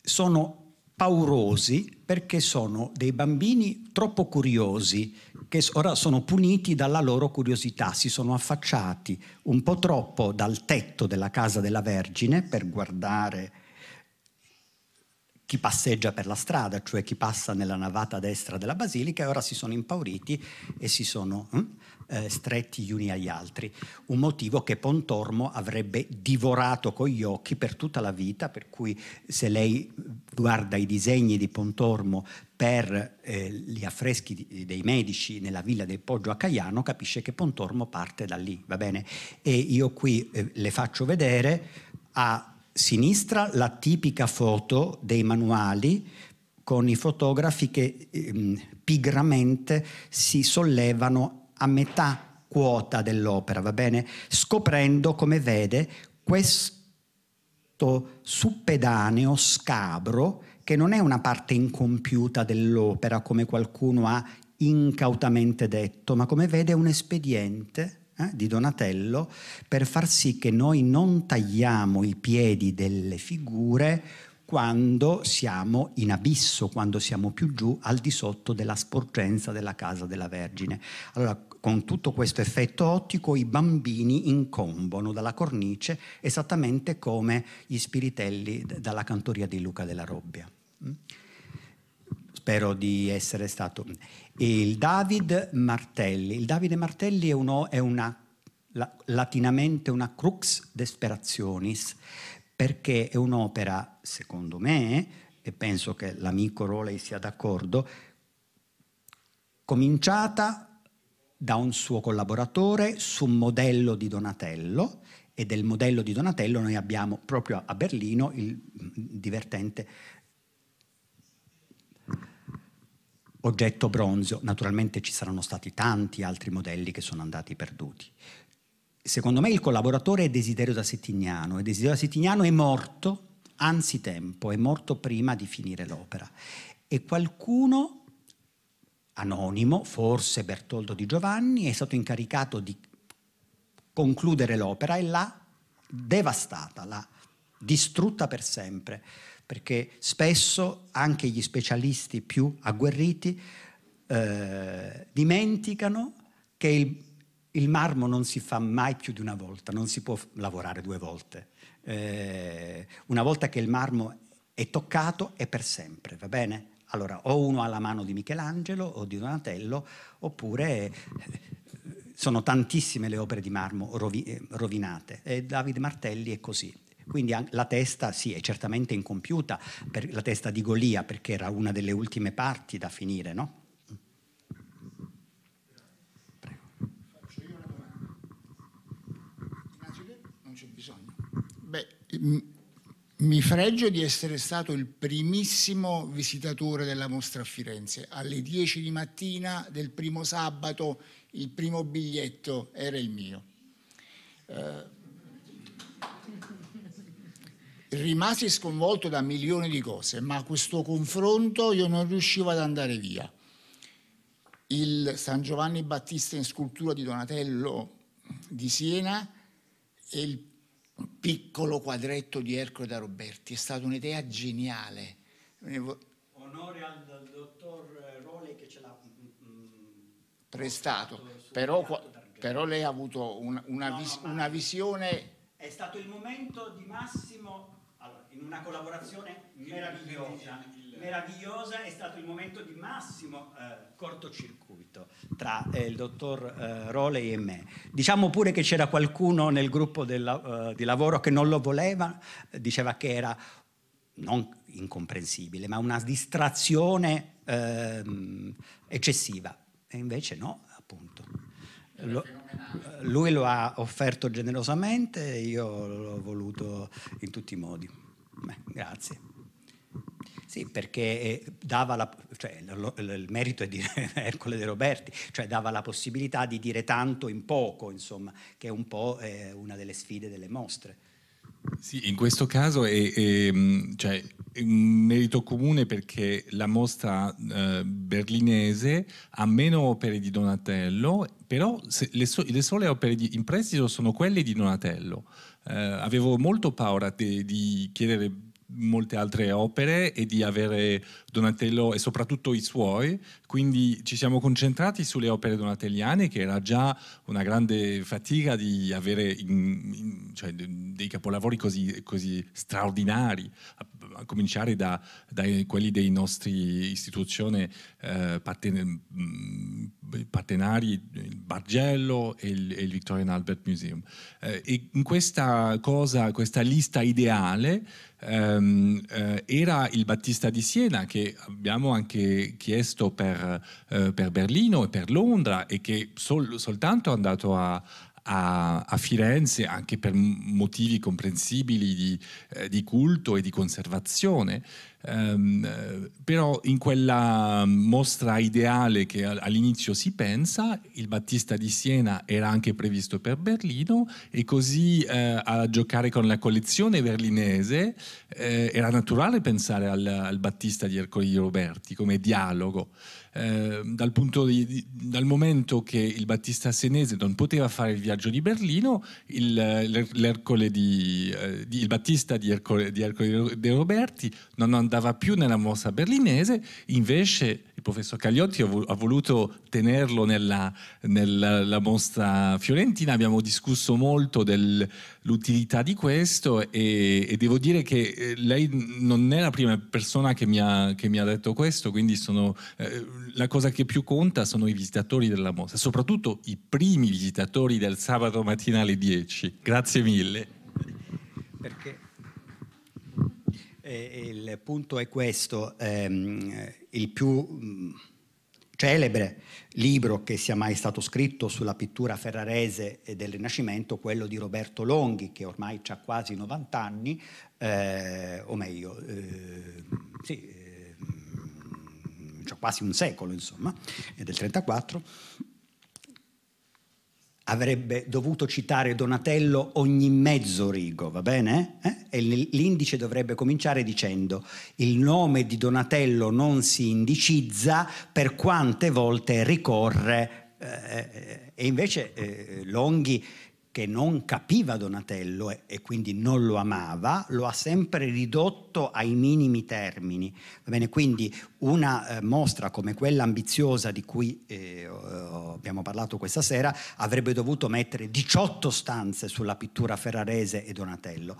sono paurosi perché sono dei bambini troppo curiosi che ora sono puniti dalla loro curiosità, si sono affacciati un po' troppo dal tetto della casa della Vergine per guardare chi passeggia per la strada, cioè chi passa nella navata destra della basilica, e ora si sono impauriti e si sono hm, eh, stretti gli uni agli altri. Un motivo che Pontormo avrebbe divorato con gli occhi per tutta la vita, per cui se lei guarda i disegni di Pontormo per eh, gli affreschi dei medici nella villa del Poggio a Caiano, capisce che Pontormo parte da lì, va bene? E io qui eh, le faccio vedere a sinistra la tipica foto dei manuali con i fotografi che ehm, pigramente si sollevano a metà quota dell'opera, va bene? Scoprendo, come vede, questo suppedaneo scabro che non è una parte incompiuta dell'opera, come qualcuno ha incautamente detto, ma come vede è un espediente eh, di Donatello per far sì che noi non tagliamo i piedi delle figure quando siamo in abisso, quando siamo più giù, al di sotto della sporgenza della casa della Vergine. Allora, con tutto questo effetto ottico, i bambini incombono dalla cornice esattamente come gli spiritelli dalla cantoria di Luca della Robbia. Mm? Spero di essere stato... Il David Martelli. Il Davide Martelli è, uno, è una, la, latinamente una crux desperationis, perché è un'opera, secondo me, e penso che l'amico Roley sia d'accordo, cominciata da un suo collaboratore su un modello di Donatello e del modello di Donatello noi abbiamo proprio a Berlino il divertente oggetto bronzo, naturalmente ci saranno stati tanti altri modelli che sono andati perduti. Secondo me il collaboratore è Desiderio da Settignano e Desiderio da Settignano è morto anzitempo, è morto prima di finire l'opera e qualcuno anonimo, forse Bertoldo di Giovanni, è stato incaricato di concludere l'opera e l'ha devastata, l'ha distrutta per sempre perché spesso anche gli specialisti più agguerriti eh, dimenticano che il, il, marmo non si fa mai più di una volta, non si può lavorare due volte. Eh, una volta che il marmo è toccato è per sempre, va bene? Allora, o uno ha la mano di Michelangelo o di Donatello, oppure eh, sono tantissime le opere di marmo rovi- eh, rovinate. E Davide Martelli è così. Quindi la testa sì, è certamente incompiuta, per, la testa di Golia, perché era una delle ultime parti da finire, no? Prego. Faccio io una domanda. Immagine? Non c'è bisogno. Beh, mi fregio di essere stato il primissimo visitatore della mostra a Firenze. Alle 10 di mattina del primo sabato il primo biglietto era il mio. Eh, rimasi sconvolto da milioni di cose, ma questo confronto io non riuscivo ad andare via. Il San Giovanni Battista in scultura di Donatello di Siena e il piccolo quadretto di Ercole da Roberti. È stata un'idea geniale. Onore al dottor Roli che ce l'ha mm, mm, prestato, però, però, lei ha avuto una, una, no, vis, una visione... È stato il momento di massimo in una collaborazione meravigliosa. meravigliosa è stato il momento di massimo eh, cortocircuito tra eh, il dottor eh, Roley e me. Diciamo pure che c'era qualcuno nel gruppo del, eh, di lavoro che non lo voleva, eh, diceva che era non incomprensibile, ma una distrazione ehm, eccessiva. E invece no, appunto. Lo, lui lo ha offerto generosamente e io l'ho voluto in tutti i modi. Beh, grazie. Sì, perché eh, dava la, cioè, il merito è di Ercole De Roberti, cioè dava la possibilità di dire tanto in poco, insomma, che è un po' eh, una delle sfide delle mostre. Sì, in questo caso è, è, mm, cioè, è un merito comune perché la mostra eh, berlinese ha meno opere di Donatello, però se, le, so, le, sole opere di, in prestito sono quelle di Donatello eh, avevo molto paura di, di chiedere molte altre opere e di avere Donatello e soprattutto i suoi, quindi ci siamo concentrati sulle opere donatelliane che era già una grande fatica di avere in, in, cioè, dei capolavori così, così straordinari, a, a cominciare da, da, quelli dei nostri istituzioni eh, parten, partenari, il Bargello e il, e il Victorian Albert Museum. Eh, e in questa cosa, questa lista ideale, Ehm, eh, era il Battista di Siena che abbiamo anche chiesto per, eh, per Berlino e per Londra e che sol soltanto è andato a, a, a Firenze anche per motivi comprensibili di, eh, di culto e di conservazione. Um, però in quella mostra ideale che all'inizio si pensa, il Battista di Siena era anche previsto per Berlino e così eh, a giocare con la collezione berlinese eh, era naturale pensare al, al Battista di Ercoli Roberti come dialogo eh, dal, di, dal, momento che il Battista Senese non poteva fare il viaggio di Berlino, il, di, eh, di, il Battista di Ercole, di Ercole De Roberti non andava più nella mossa berlinese, invece professor Cagliotti ha voluto tenerlo nella, nella mostra fiorentina, abbiamo discusso molto dell'utilità di questo e, e, devo dire che eh, lei non è la prima persona che mi ha, che mi ha detto questo, quindi sono, eh, la cosa che più conta sono i visitatori della mostra, soprattutto i primi visitatori del sabato mattina alle 10. Grazie mille. Perché? Eh, il punto è questo, ehm, eh, il più mm, celebre libro che sia mai stato scritto sulla pittura ferrarese del Rinascimento, quello di Roberto Longhi, che ormai ha quasi 90 anni, eh, o meglio, eh, sì, eh, mm, quasi un secolo, insomma, è del 34 avrebbe dovuto citare Donatello ogni mezzo rigo, va bene? Eh? E l'indice dovrebbe cominciare dicendo il nome di Donatello non si indicizza per quante volte ricorre eh, eh, eh e invece eh, Longhi che non capiva Donatello e, e, quindi non lo amava, lo ha sempre ridotto ai minimi termini. Bene, quindi una eh, mostra come quella ambiziosa di cui eh, abbiamo parlato questa sera avrebbe dovuto mettere 18 stanze sulla pittura ferrarese e Donatello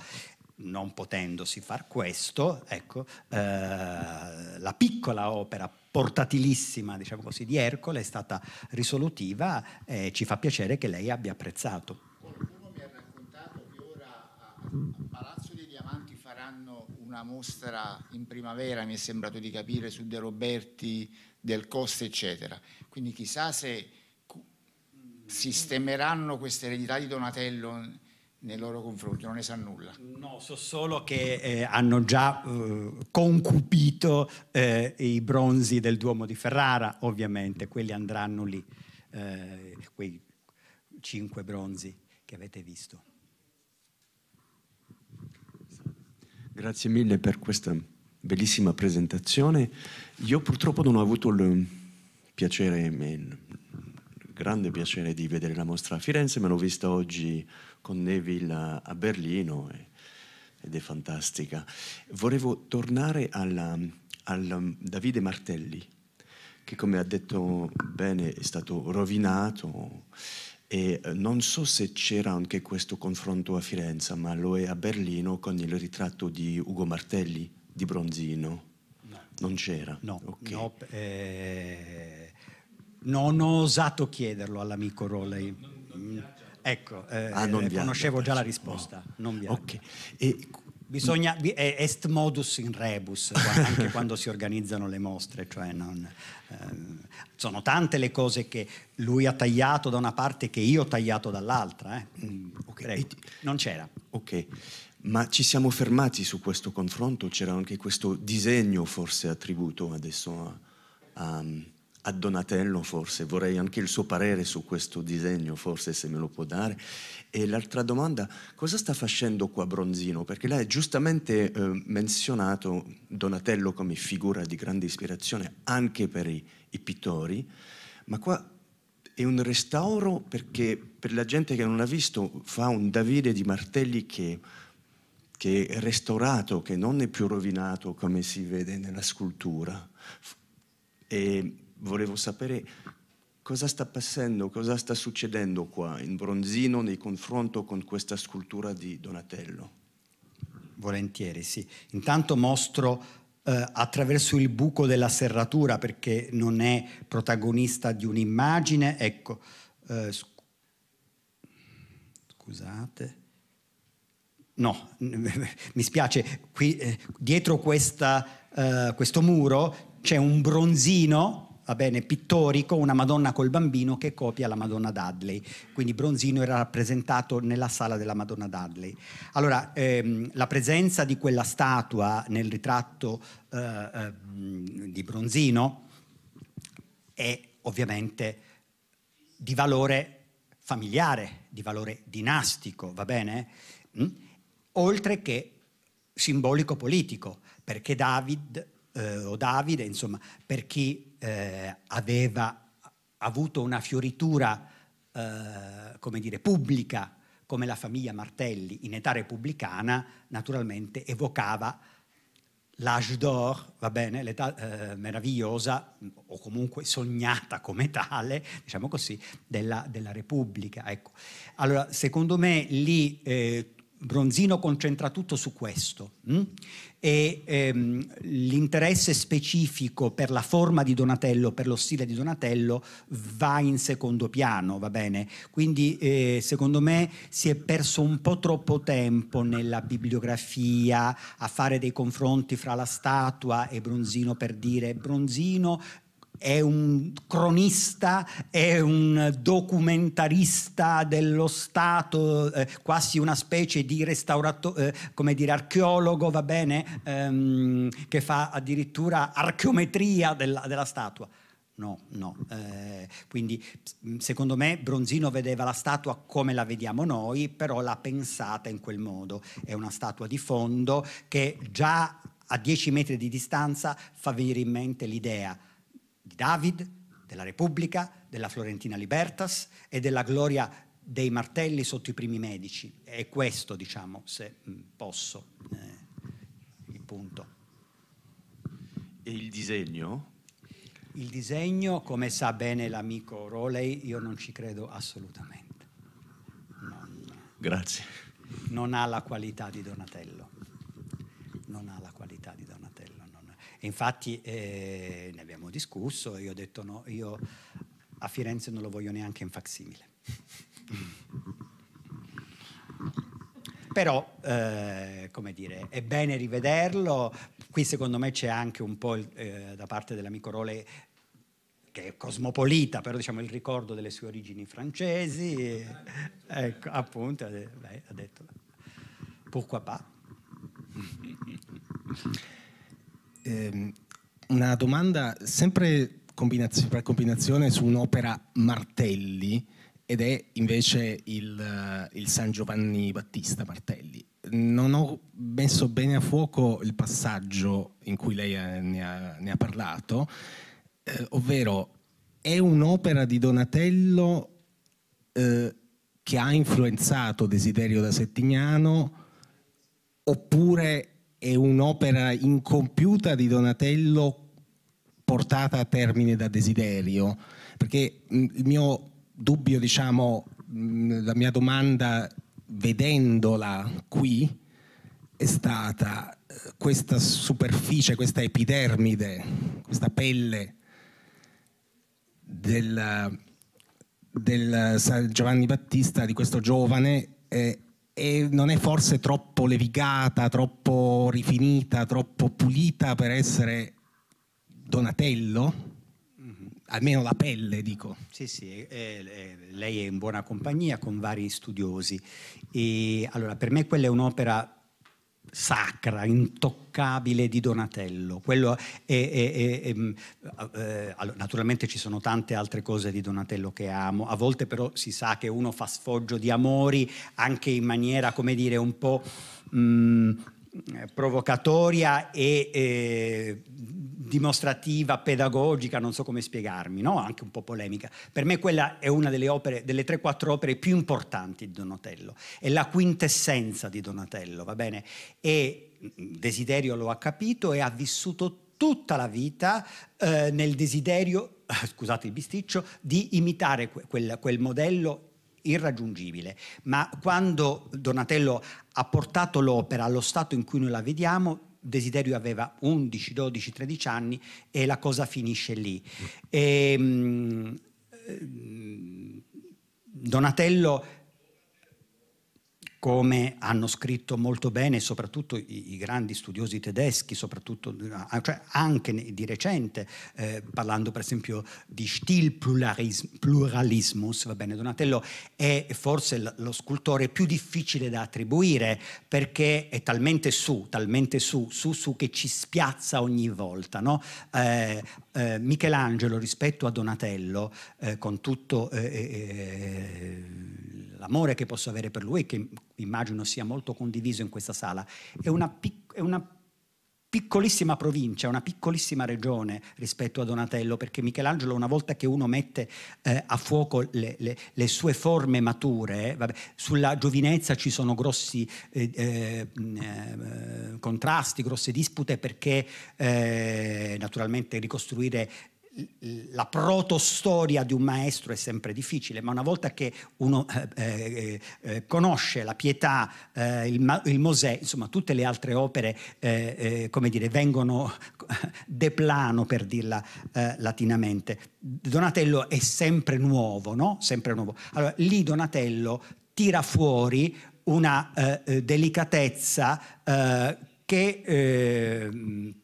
non potendosi far questo, ecco, eh, la piccola opera portatilissima, diciamo così, di Ercole è stata risolutiva e ci fa piacere che lei abbia apprezzato. Palazzo dei Diamanti faranno una mostra in primavera, mi è sembrato di capire, su De Roberti, Del Costa, eccetera. Quindi chissà se sistemeranno questa eredità di Donatello nei loro confronti, non ne sa nulla. No, so solo che eh, hanno già eh, concupito eh, i bronzi del Duomo di Ferrara, ovviamente, quelli andranno lì, eh, quei cinque bronzi che avete visto. Grazie mille per questa bellissima presentazione. Io purtroppo non ho avuto il piacere, il grande piacere di vedere la mostra a Firenze, ma l'ho vista oggi con Neville a Berlino ed è fantastica. Volevo tornare alla, al Davide Martelli, che come ha detto bene è stato rovinato e eh, non so se c'era anche questo confronto a Firenze, ma lo è a Berlino con il ritratto di Ugo Martelli di Bronzino. No. Non c'era? No, okay. no eh, non ho osato chiederlo all'amico Roley. No, mm, ecco, eh, ah, eh, viaggio, conoscevo già la risposta. Non Okay. E Bisogna, est modus in rebus, anche quando si organizzano le mostre, cioè non, ehm, sono tante le cose che lui ha tagliato da una parte che io ho tagliato dall'altra. Eh. Mm, okay. Non c'era. Ok, ma ci siamo fermati su questo confronto, c'era anche questo disegno forse attribuito adesso a, a, a Donatello, forse vorrei anche il suo parere su questo disegno, forse se me lo può dare. E l'altra domanda, cosa sta facendo qua Bronzino? Perché lei ha giustamente eh, menzionato Donatello come figura di grande ispirazione anche per i, i pittori, ma qua è un restauro perché per la gente che non l'ha visto fa un Davide di Martelli che, che, è restaurato, che non è più rovinato come si vede nella scultura. E volevo sapere cosa sta passando, cosa sta succedendo qua in bronzino nei confronti con questa scultura di Donatello. Volentieri, sì. Intanto mostro eh, attraverso il buco della serratura perché non è protagonista di un'immagine. Ecco, eh, scusate. No, mi spiace, qui eh, dietro questa, eh, questo muro c'è un bronzino va bene, pittorico, una Madonna col bambino che copia la Madonna Dudley. Quindi Bronzino era rappresentato nella sala della Madonna Dudley. Allora, ehm, la presenza di quella statua nel ritratto eh, eh, di Bronzino è ovviamente di valore familiare, di valore dinastico, va bene? Mm? Oltre che simbolico politico, perché David eh, o Davide, insomma, per chi eh, aveva avuto una fioritura, eh, come dire, pubblica, come la famiglia Martelli in età repubblicana, naturalmente evocava l'âge d'or, va bene, l'età eh, meravigliosa o comunque sognata come tale, diciamo così, della, della Repubblica. Ecco. Allora, secondo me lì eh, Bronzino concentra tutto su questo. Mh? Hm? e ehm, l'interesse specifico per la forma di Donatello, per lo stile di Donatello, va in secondo piano, va bene? Quindi eh, secondo me si è perso un po' troppo tempo nella bibliografia a fare dei confronti fra la statua e Bronzino per dire Bronzino è un cronista, è un documentarista dello Stato, eh, quasi una specie di restauratore, eh, come dire, archeologo, va bene, ehm, che fa addirittura archeometria della, della statua. No, no. Eh, quindi secondo me Bronzino vedeva la statua come la vediamo noi, però l'ha pensata in quel modo. È una statua di fondo che già a 10 metri di distanza fa venire in mente l'idea David, della Repubblica, della Florentina Libertas e della gloria dei martelli sotto i primi medici. È questo, diciamo, se mm, posso, eh, il punto. E il disegno? Il disegno, come sa bene l'amico Roley, io non ci credo assolutamente. Non, Grazie. Non ha la qualità di Donatello. Non ha la qualità. Infatti eh, ne abbiamo discusso, io ho detto no, io a Firenze non lo voglio neanche in facsimile. Però, eh, come dire, è bene rivederlo. Qui secondo me c'è anche un po' eh, da parte dell'amico Role che è cosmopolita, però diciamo il ricordo delle sue origini francesi. E, ecco, appunto, beh, ha detto pourquoi pas ehm, una domanda sempre combinaz- per combinazione su un'opera Martelli ed è invece il, il San Giovanni Battista Martelli. Non ho messo bene a fuoco il passaggio in cui lei ne ha, ne ha parlato, eh, ovvero è un'opera di Donatello eh, che ha influenzato Desiderio da Settignano oppure è un'opera incompiuta di Donatello portata a termine da desiderio, perché mm, il mio dubbio, diciamo, mm, la mia domanda vedendola qui è stata eh, questa superficie, questa epidermide, questa pelle del, del San Giovanni Battista, di questo giovane, eh, e non è forse troppo levigata, troppo rifinita, troppo pulita per essere Donatello? Mm-hmm. Almeno la pelle, dico. Sì, sì, eh, lei è in buona compagnia con vari studiosi. E, allora, per me quella è un'opera sacra, intoccabile di Donatello. Quello è, è, è, mm, eh, naturalmente ci sono tante altre cose di Donatello che amo, a volte però si sa che uno fa sfoggio di amori anche in maniera, come dire, un po'... Mh, mm, eh, provocatoria e eh, dimostrativa, pedagogica, non so come spiegarmi, no? anche un po' polemica. Per me quella è una delle opere, delle 3-4 opere più importanti di Donatello, è la quintessenza di Donatello, va bene? E mm, Desiderio lo ha capito e ha vissuto tutta la vita eh, nel desiderio, scusate il bisticcio, di imitare quel, quel modello irraggiungibile, ma quando Donatello ha portato l'opera allo stato in cui noi la vediamo, Desiderio aveva 11, 12, 13 anni e la cosa finisce lì. E, ehm, ehm, Donatello come hanno scritto molto bene soprattutto i, i grandi studiosi tedeschi, soprattutto, eh, cioè anche di recente, eh, parlando per esempio di Stilpluralismus, va bene Donatello, è forse l- lo scultore più difficile da attribuire perché è talmente su, talmente su, su, su che ci spiazza ogni volta, no? eh, eh, Michelangelo rispetto a Donatello, eh, con tutto eh, eh, eh, l'amore che posso avere per lui, che immagino sia molto condiviso in questa sala, è una, pic- è una piccolissima provincia, una piccolissima regione rispetto a Donatello, perché Michelangelo una volta che uno mette eh, a fuoco le, le, le, sue forme mature, eh, vabbè, sulla giovinezza ci sono grossi eh, eh, eh contrasti, grosse dispute, perché naturalmente ricostruire la protostoria di un maestro è sempre difficile, ma una volta che uno eh, eh, eh conosce la pietà, eh, il, il, Mosè, insomma tutte le altre opere, eh, eh, come dire, vengono de plano per dirla latinamente. Donatello è sempre nuovo, no? Sempre nuovo. Allora lì Donatello tira fuori una delicatezza che ehm,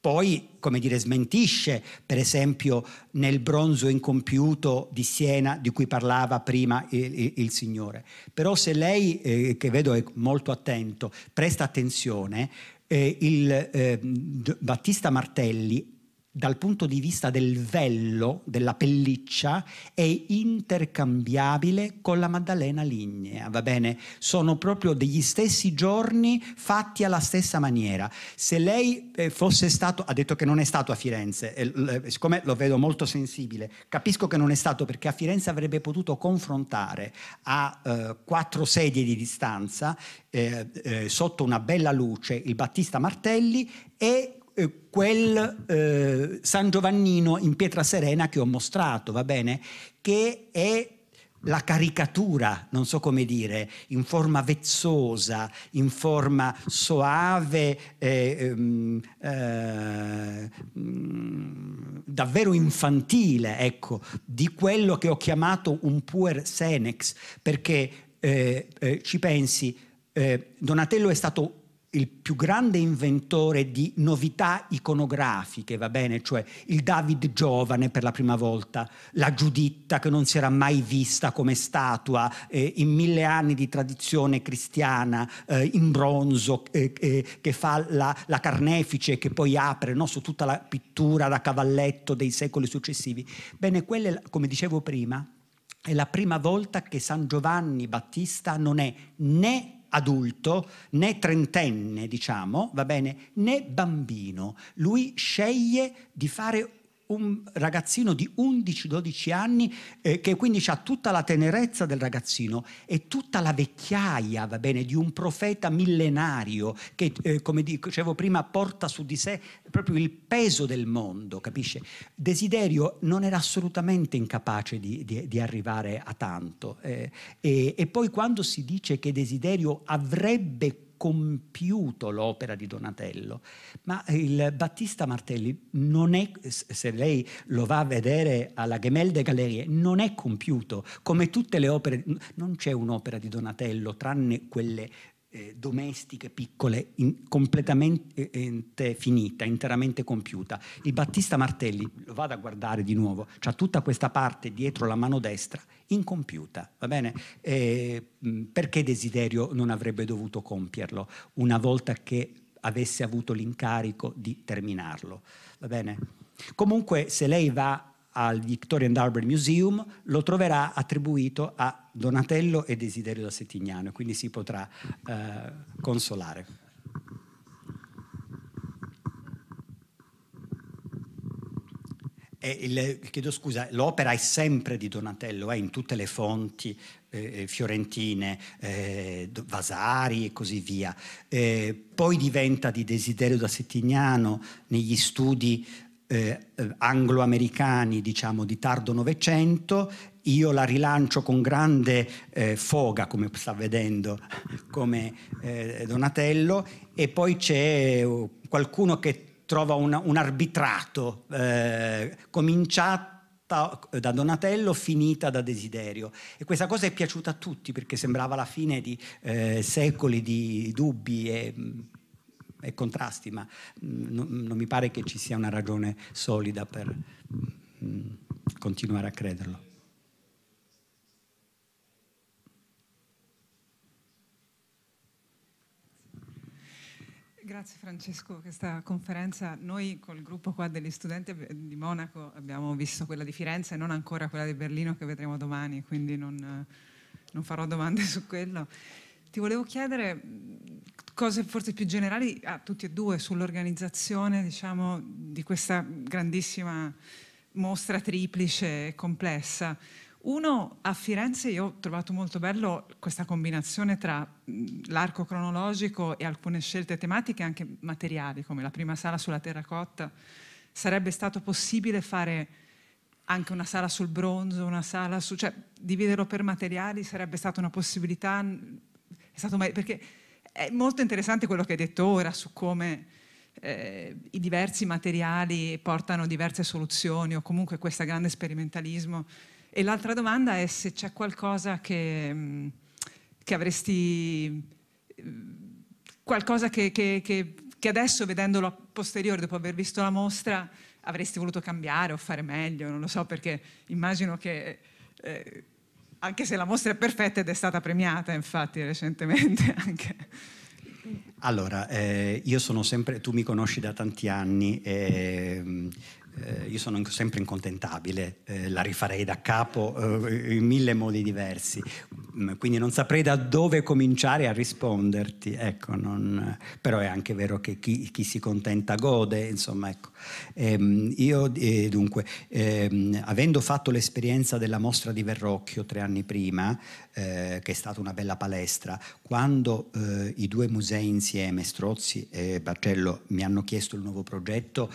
poi, come dire, smentisce, per esempio, nel bronzo incompiuto di Siena di cui parlava prima il, il, il Signore. Però se lei, eh, che vedo è molto attento, presta attenzione, eh, il eh, Battista Martelli dal punto di vista del vello, della pelliccia, è intercambiabile con la Maddalena lignea, va bene? Sono proprio degli stessi giorni fatti alla stessa maniera. Se lei eh, fosse stato, ha detto che non è stato a Firenze, e, eh, siccome lo vedo molto sensibile, capisco che non è stato perché a Firenze avrebbe potuto confrontare a eh, quattro sedie di distanza, eh, eh, sotto una bella luce, il Battista Martelli e eh, quel eh, San Giovannino in pietra serena che ho mostrato, va bene? Che è la caricatura, non so come dire, in forma vezzosa, in forma soave, eh, ehm, eh, mm, davvero infantile, ecco, di quello che ho chiamato un puer senex, perché eh, eh ci pensi, eh, Donatello è stato il più grande inventore di novità iconografiche, va bene? Cioè il David giovane per la prima volta, la Giuditta che non si era mai vista come statua, eh, in mille anni di tradizione cristiana, eh, in bronzo, eh, eh che fa la, la, carnefice che poi apre no? su tutta la pittura da cavalletto dei secoli successivi. Bene, quelle, come dicevo prima, è la prima volta che San Giovanni Battista non è né adulto, né trentenne, diciamo, va bene, né bambino. Lui sceglie di fare un ragazzino di 11-12 anni eh, che quindi ha tutta la tenerezza del ragazzino e tutta la vecchiaia, va bene, di un profeta millenario che, eh, come dicevo prima, porta su di sé proprio il peso del mondo, capisce? Desiderio non era assolutamente incapace di, di, di arrivare a tanto. Eh, e, e poi quando si dice che Desiderio avrebbe compiuto l'opera di Donatello, ma il Battista Martelli non è, se lei lo va a vedere alla Gemelde Gallerie, non è compiuto, come tutte le opere, non c'è un'opera di Donatello, tranne quelle eh, domestiche, piccole, in, completamente eh, eh, finita, interamente compiuta. Il Battista Martelli, lo vado a guardare di nuovo, ha tutta questa parte dietro la mano destra incompiuta, va bene? Eh, perché Desiderio non avrebbe dovuto compierlo una volta che avesse avuto l'incarico di terminarlo, va bene? Comunque se lei va al Victorian Albert Museum lo troverà attribuito a Donatello e Desiderio da Settignano, quindi si potrà eh, consolare. Il, chiedo scusa, l'opera è sempre di Donatello, è eh, in tutte le fonti eh, eh fiorentine, eh, Vasari e così via. Eh, poi diventa di Desiderio da Settignano negli studi eh, eh, angloamericani, diciamo, di tardo Novecento. Io la rilancio con grande eh, foga, come sta vedendo, come eh, Donatello, e poi c'è oh, qualcuno che trova un, un arbitrato, eh, cominciata eh, da Donatello, finita da Desiderio. E questa cosa è piaciuta a tutti perché sembrava la fine di eh, secoli di dubbi e mh, mm, e contrasti, ma mm, non, mi pare che ci sia una ragione solida per mm, continuare a crederlo. Grazie Francesco questa conferenza. Noi col gruppo qua degli studenti di Monaco abbiamo visto quella di Firenze e non ancora quella di Berlino che vedremo domani, quindi non, non farò domande su quello. Ti volevo chiedere, cose forse più generali a tutti e due sull'organizzazione diciamo, di questa grandissima mostra triplice e complessa. Uno, a Firenze io ho trovato molto bello questa combinazione tra l'arco cronologico e alcune scelte tematiche anche materiali, come la prima sala sulla terracotta. Sarebbe stato possibile fare anche una sala sul bronzo, una sala su... cioè dividerlo per materiali sarebbe stata una possibilità, è stato mai... perché è molto interessante quello che hai detto ora su come eh, i diversi materiali portano diverse soluzioni o comunque questo grande sperimentalismo. E l'altra domanda è se c'è qualcosa che, che avresti, qualcosa che, che, che, adesso vedendolo a posteriore, dopo aver visto la mostra, avresti voluto cambiare o fare meglio, non lo so perché immagino che... Eh, anche se la mostra è perfetta ed è stata premiata infatti recentemente anche. Allora, eh, io sono sempre, tu mi conosci da tanti anni, eh, eh, io sono sempre incontentabile, eh, la rifarei da capo eh, in mille modi diversi, mm, quindi non saprei da dove cominciare a risponderti, ecco, non, però è anche vero che chi, chi si contenta gode, insomma, ecco. Ehm, io eh, dunque, ehm, avendo fatto l'esperienza della mostra di Verrocchio tre anni prima, eh, che è stata una bella palestra, quando eh, i due musei insieme, Strozzi e Barcello, mi hanno chiesto il nuovo progetto,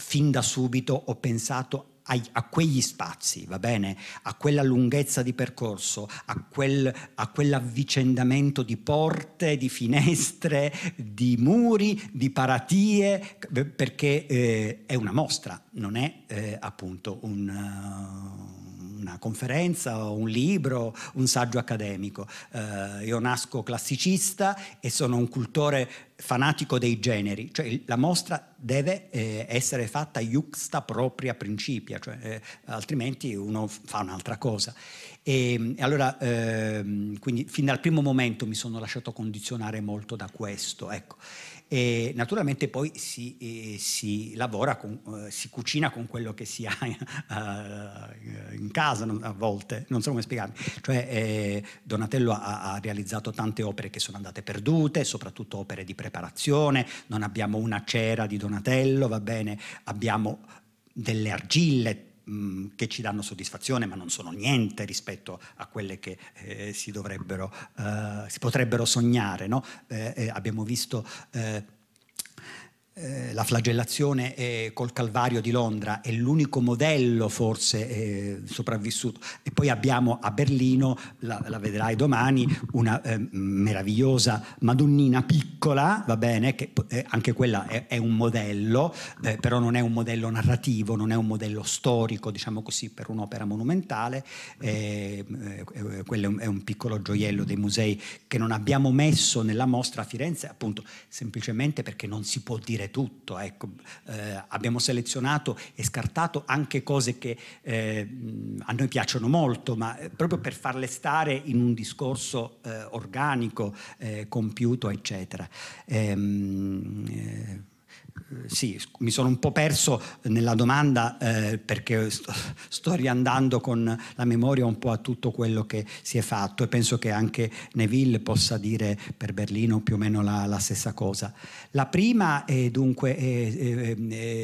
fin da subito ho pensato a, a quegli spazi, va bene? A quella lunghezza di percorso, a, quel, a quell'avvicendamento di porte, di finestre, di muri, di paratie, eh, perché eh, è una mostra, non è eh, appunto un... Uh, una conferenza, un libro, un saggio accademico. Eh, io nasco classicista e sono un cultore fanatico dei generi, cioè la mostra deve eh, essere fatta juxta propria principia, cioè, eh, altrimenti uno fa un'altra cosa. E, e allora, eh, quindi fin dal primo momento mi sono lasciato condizionare molto da questo. Ecco. E naturalmente poi si, eh, si lavora, con, eh, si cucina con quello che si ha eh, in casa a volte, non so come spiegarmi. Cioè, eh, Donatello ha, ha, realizzato tante opere che sono andate perdute, soprattutto opere di preparazione, non abbiamo una cera di Donatello, va bene, abbiamo delle argille Mm, che ci danno soddisfazione ma non sono niente rispetto a quelle che eh, si, dovrebbero, eh, si potrebbero sognare. No? Eh, eh, abbiamo visto eh, eh, la flagellazione eh, col Calvario di Londra è l'unico modello forse eh, sopravvissuto. E poi abbiamo a Berlino, la, la vedrai domani, una eh, meravigliosa Madonnina piccola, va bene, che eh, anche quella è, è un modello, però non è un modello narrativo, non è un modello storico, diciamo così, per un'opera monumentale. quello è un, è un piccolo gioiello dei musei che non abbiamo messo nella mostra a Firenze, appunto, semplicemente perché non si può dire dire tutto. Ecco. Eh, abbiamo selezionato e scartato anche cose che eh, a noi piacciono molto, ma eh, proprio per farle stare in un discorso eh, organico, eh, compiuto, eccetera. Ehm, eh, sì, mi sono un po' perso nella domanda eh, perché sto, sto, riandando con la memoria un po' a tutto quello che si è fatto e penso che anche Neville possa dire per Berlino più o meno la, la stessa cosa. La prima è dunque, è, è,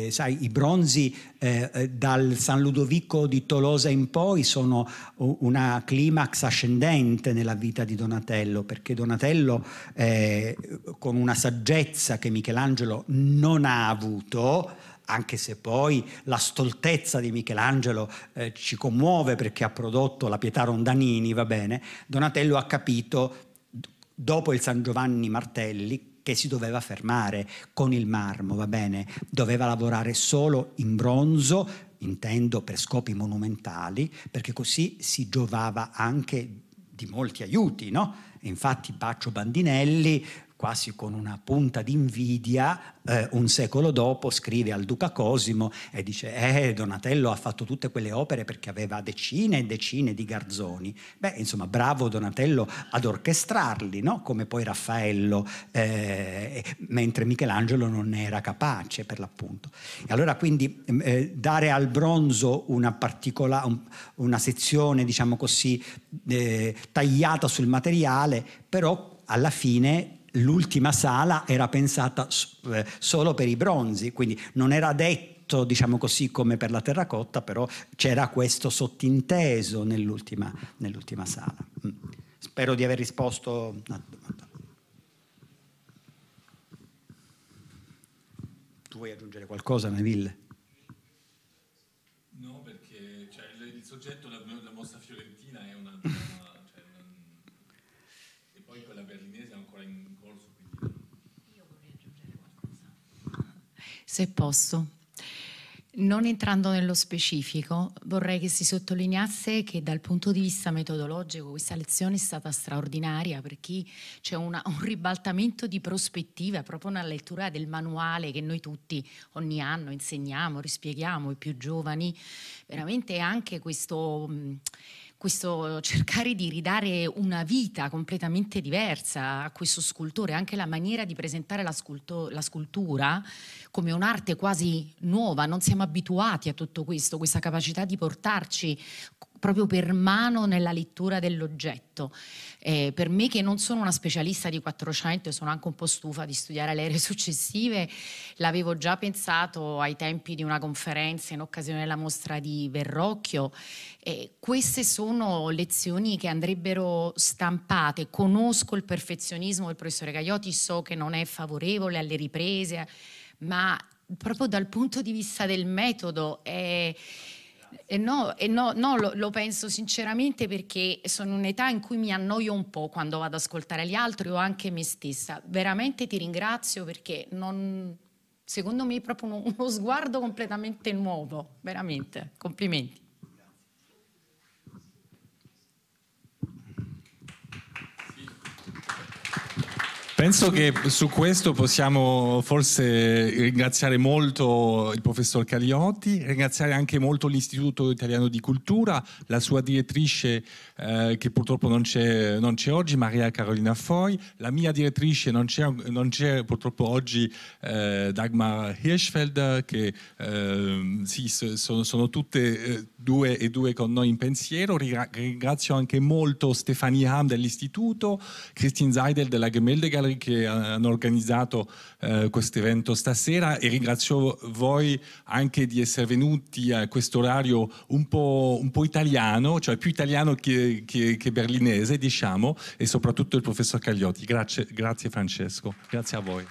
è, sai, i bronzi eh, eh, dal San Ludovico di Tolosa in poi sono una climax ascendente nella vita di Donatello perché Donatello eh, con una saggezza che Michelangelo non ha avuto, anche se poi la stoltezza di Michelangelo eh, ci commuove perché ha prodotto la pietà Rondanini, va bene, Donatello ha capito dopo il San Giovanni Martelli che si doveva fermare con il marmo, va bene, doveva lavorare solo in bronzo, intendo per scopi monumentali, perché così si giovava anche di molti aiuti, no? Infatti Baccio Bandinelli quasi con una punta d'invidia, eh, un secolo dopo scrive al Duca Cosimo e dice eh, Donatello ha fatto tutte quelle opere perché aveva decine e decine di garzoni. Beh, insomma, bravo Donatello ad orchestrarli, no? come poi Raffaello, eh, mentre Michelangelo non ne era capace per l'appunto. E allora quindi mm, eh, dare al bronzo una, particola, un, una sezione, diciamo così, eh, tagliata sul materiale, però alla fine l'ultima sala era pensata eh, solo per i bronzi, quindi non era detto diciamo così, come per la terracotta, però c'era questo sottinteso nell'ultima, nell'ultima sala. Mm. Spero di aver risposto a domanda. Tu vuoi aggiungere qualcosa, Neville? Se posso. Non entrando nello specifico, vorrei che si sottolineasse che dal punto di vista metodologico questa lezione è stata straordinaria perché c'è un ribaltamento di prospettiva, proprio una lettura del manuale che noi tutti ogni anno insegniamo, rispieghiamo ai più giovani, veramente anche questo... Mh, questo cercare di ridare una vita completamente diversa a questo scultore, anche la maniera di presentare la, sculto- la scultura come un'arte quasi nuova, non siamo abituati a tutto questo, questa capacità di portarci proprio per mano nella lettura dell'oggetto. Eh, per me che non sono una specialista di 400 e sono anche un po' stufa di studiare le ere successive, l'avevo già pensato ai tempi di una conferenza in occasione della mostra di Verrocchio. Eh, queste sono lezioni che andrebbero stampate. Conosco il perfezionismo del professore Gaiotti, so che non è favorevole alle riprese, ma proprio dal punto di vista del metodo è eh no, eh no, no lo, lo, penso sinceramente perché sono un'età in cui mi annoio un po' quando vado ad ascoltare gli altri o anche me stessa. Veramente ti ringrazio perché non, secondo me è proprio uno, uno sguardo completamente nuovo, veramente. Complimenti. Penso che su questo possiamo forse ringraziare molto il professor Cagliotti, ringraziare anche molto l'Istituto Italiano di Cultura, la sua direttrice eh, che purtroppo non c'è, non c'è, oggi, Maria Carolina Foy, la mia direttrice non c'è, non c'è purtroppo oggi eh, Dagmar Hirschfeld, che ehm, sì, sono, sono, tutte eh, due e due con noi in pensiero. Ringrazio anche molto Stefania Ham dell'Istituto, Christine Seidel della Gemelde Gallery che hanno organizzato eh, questo evento stasera e ringrazio voi anche di essere venuti a questo orario un po', un po' italiano, cioè più italiano che che, che, berlinese, diciamo, e soprattutto il professor Cagliotti. Grazie, grazie Francesco, grazie a voi.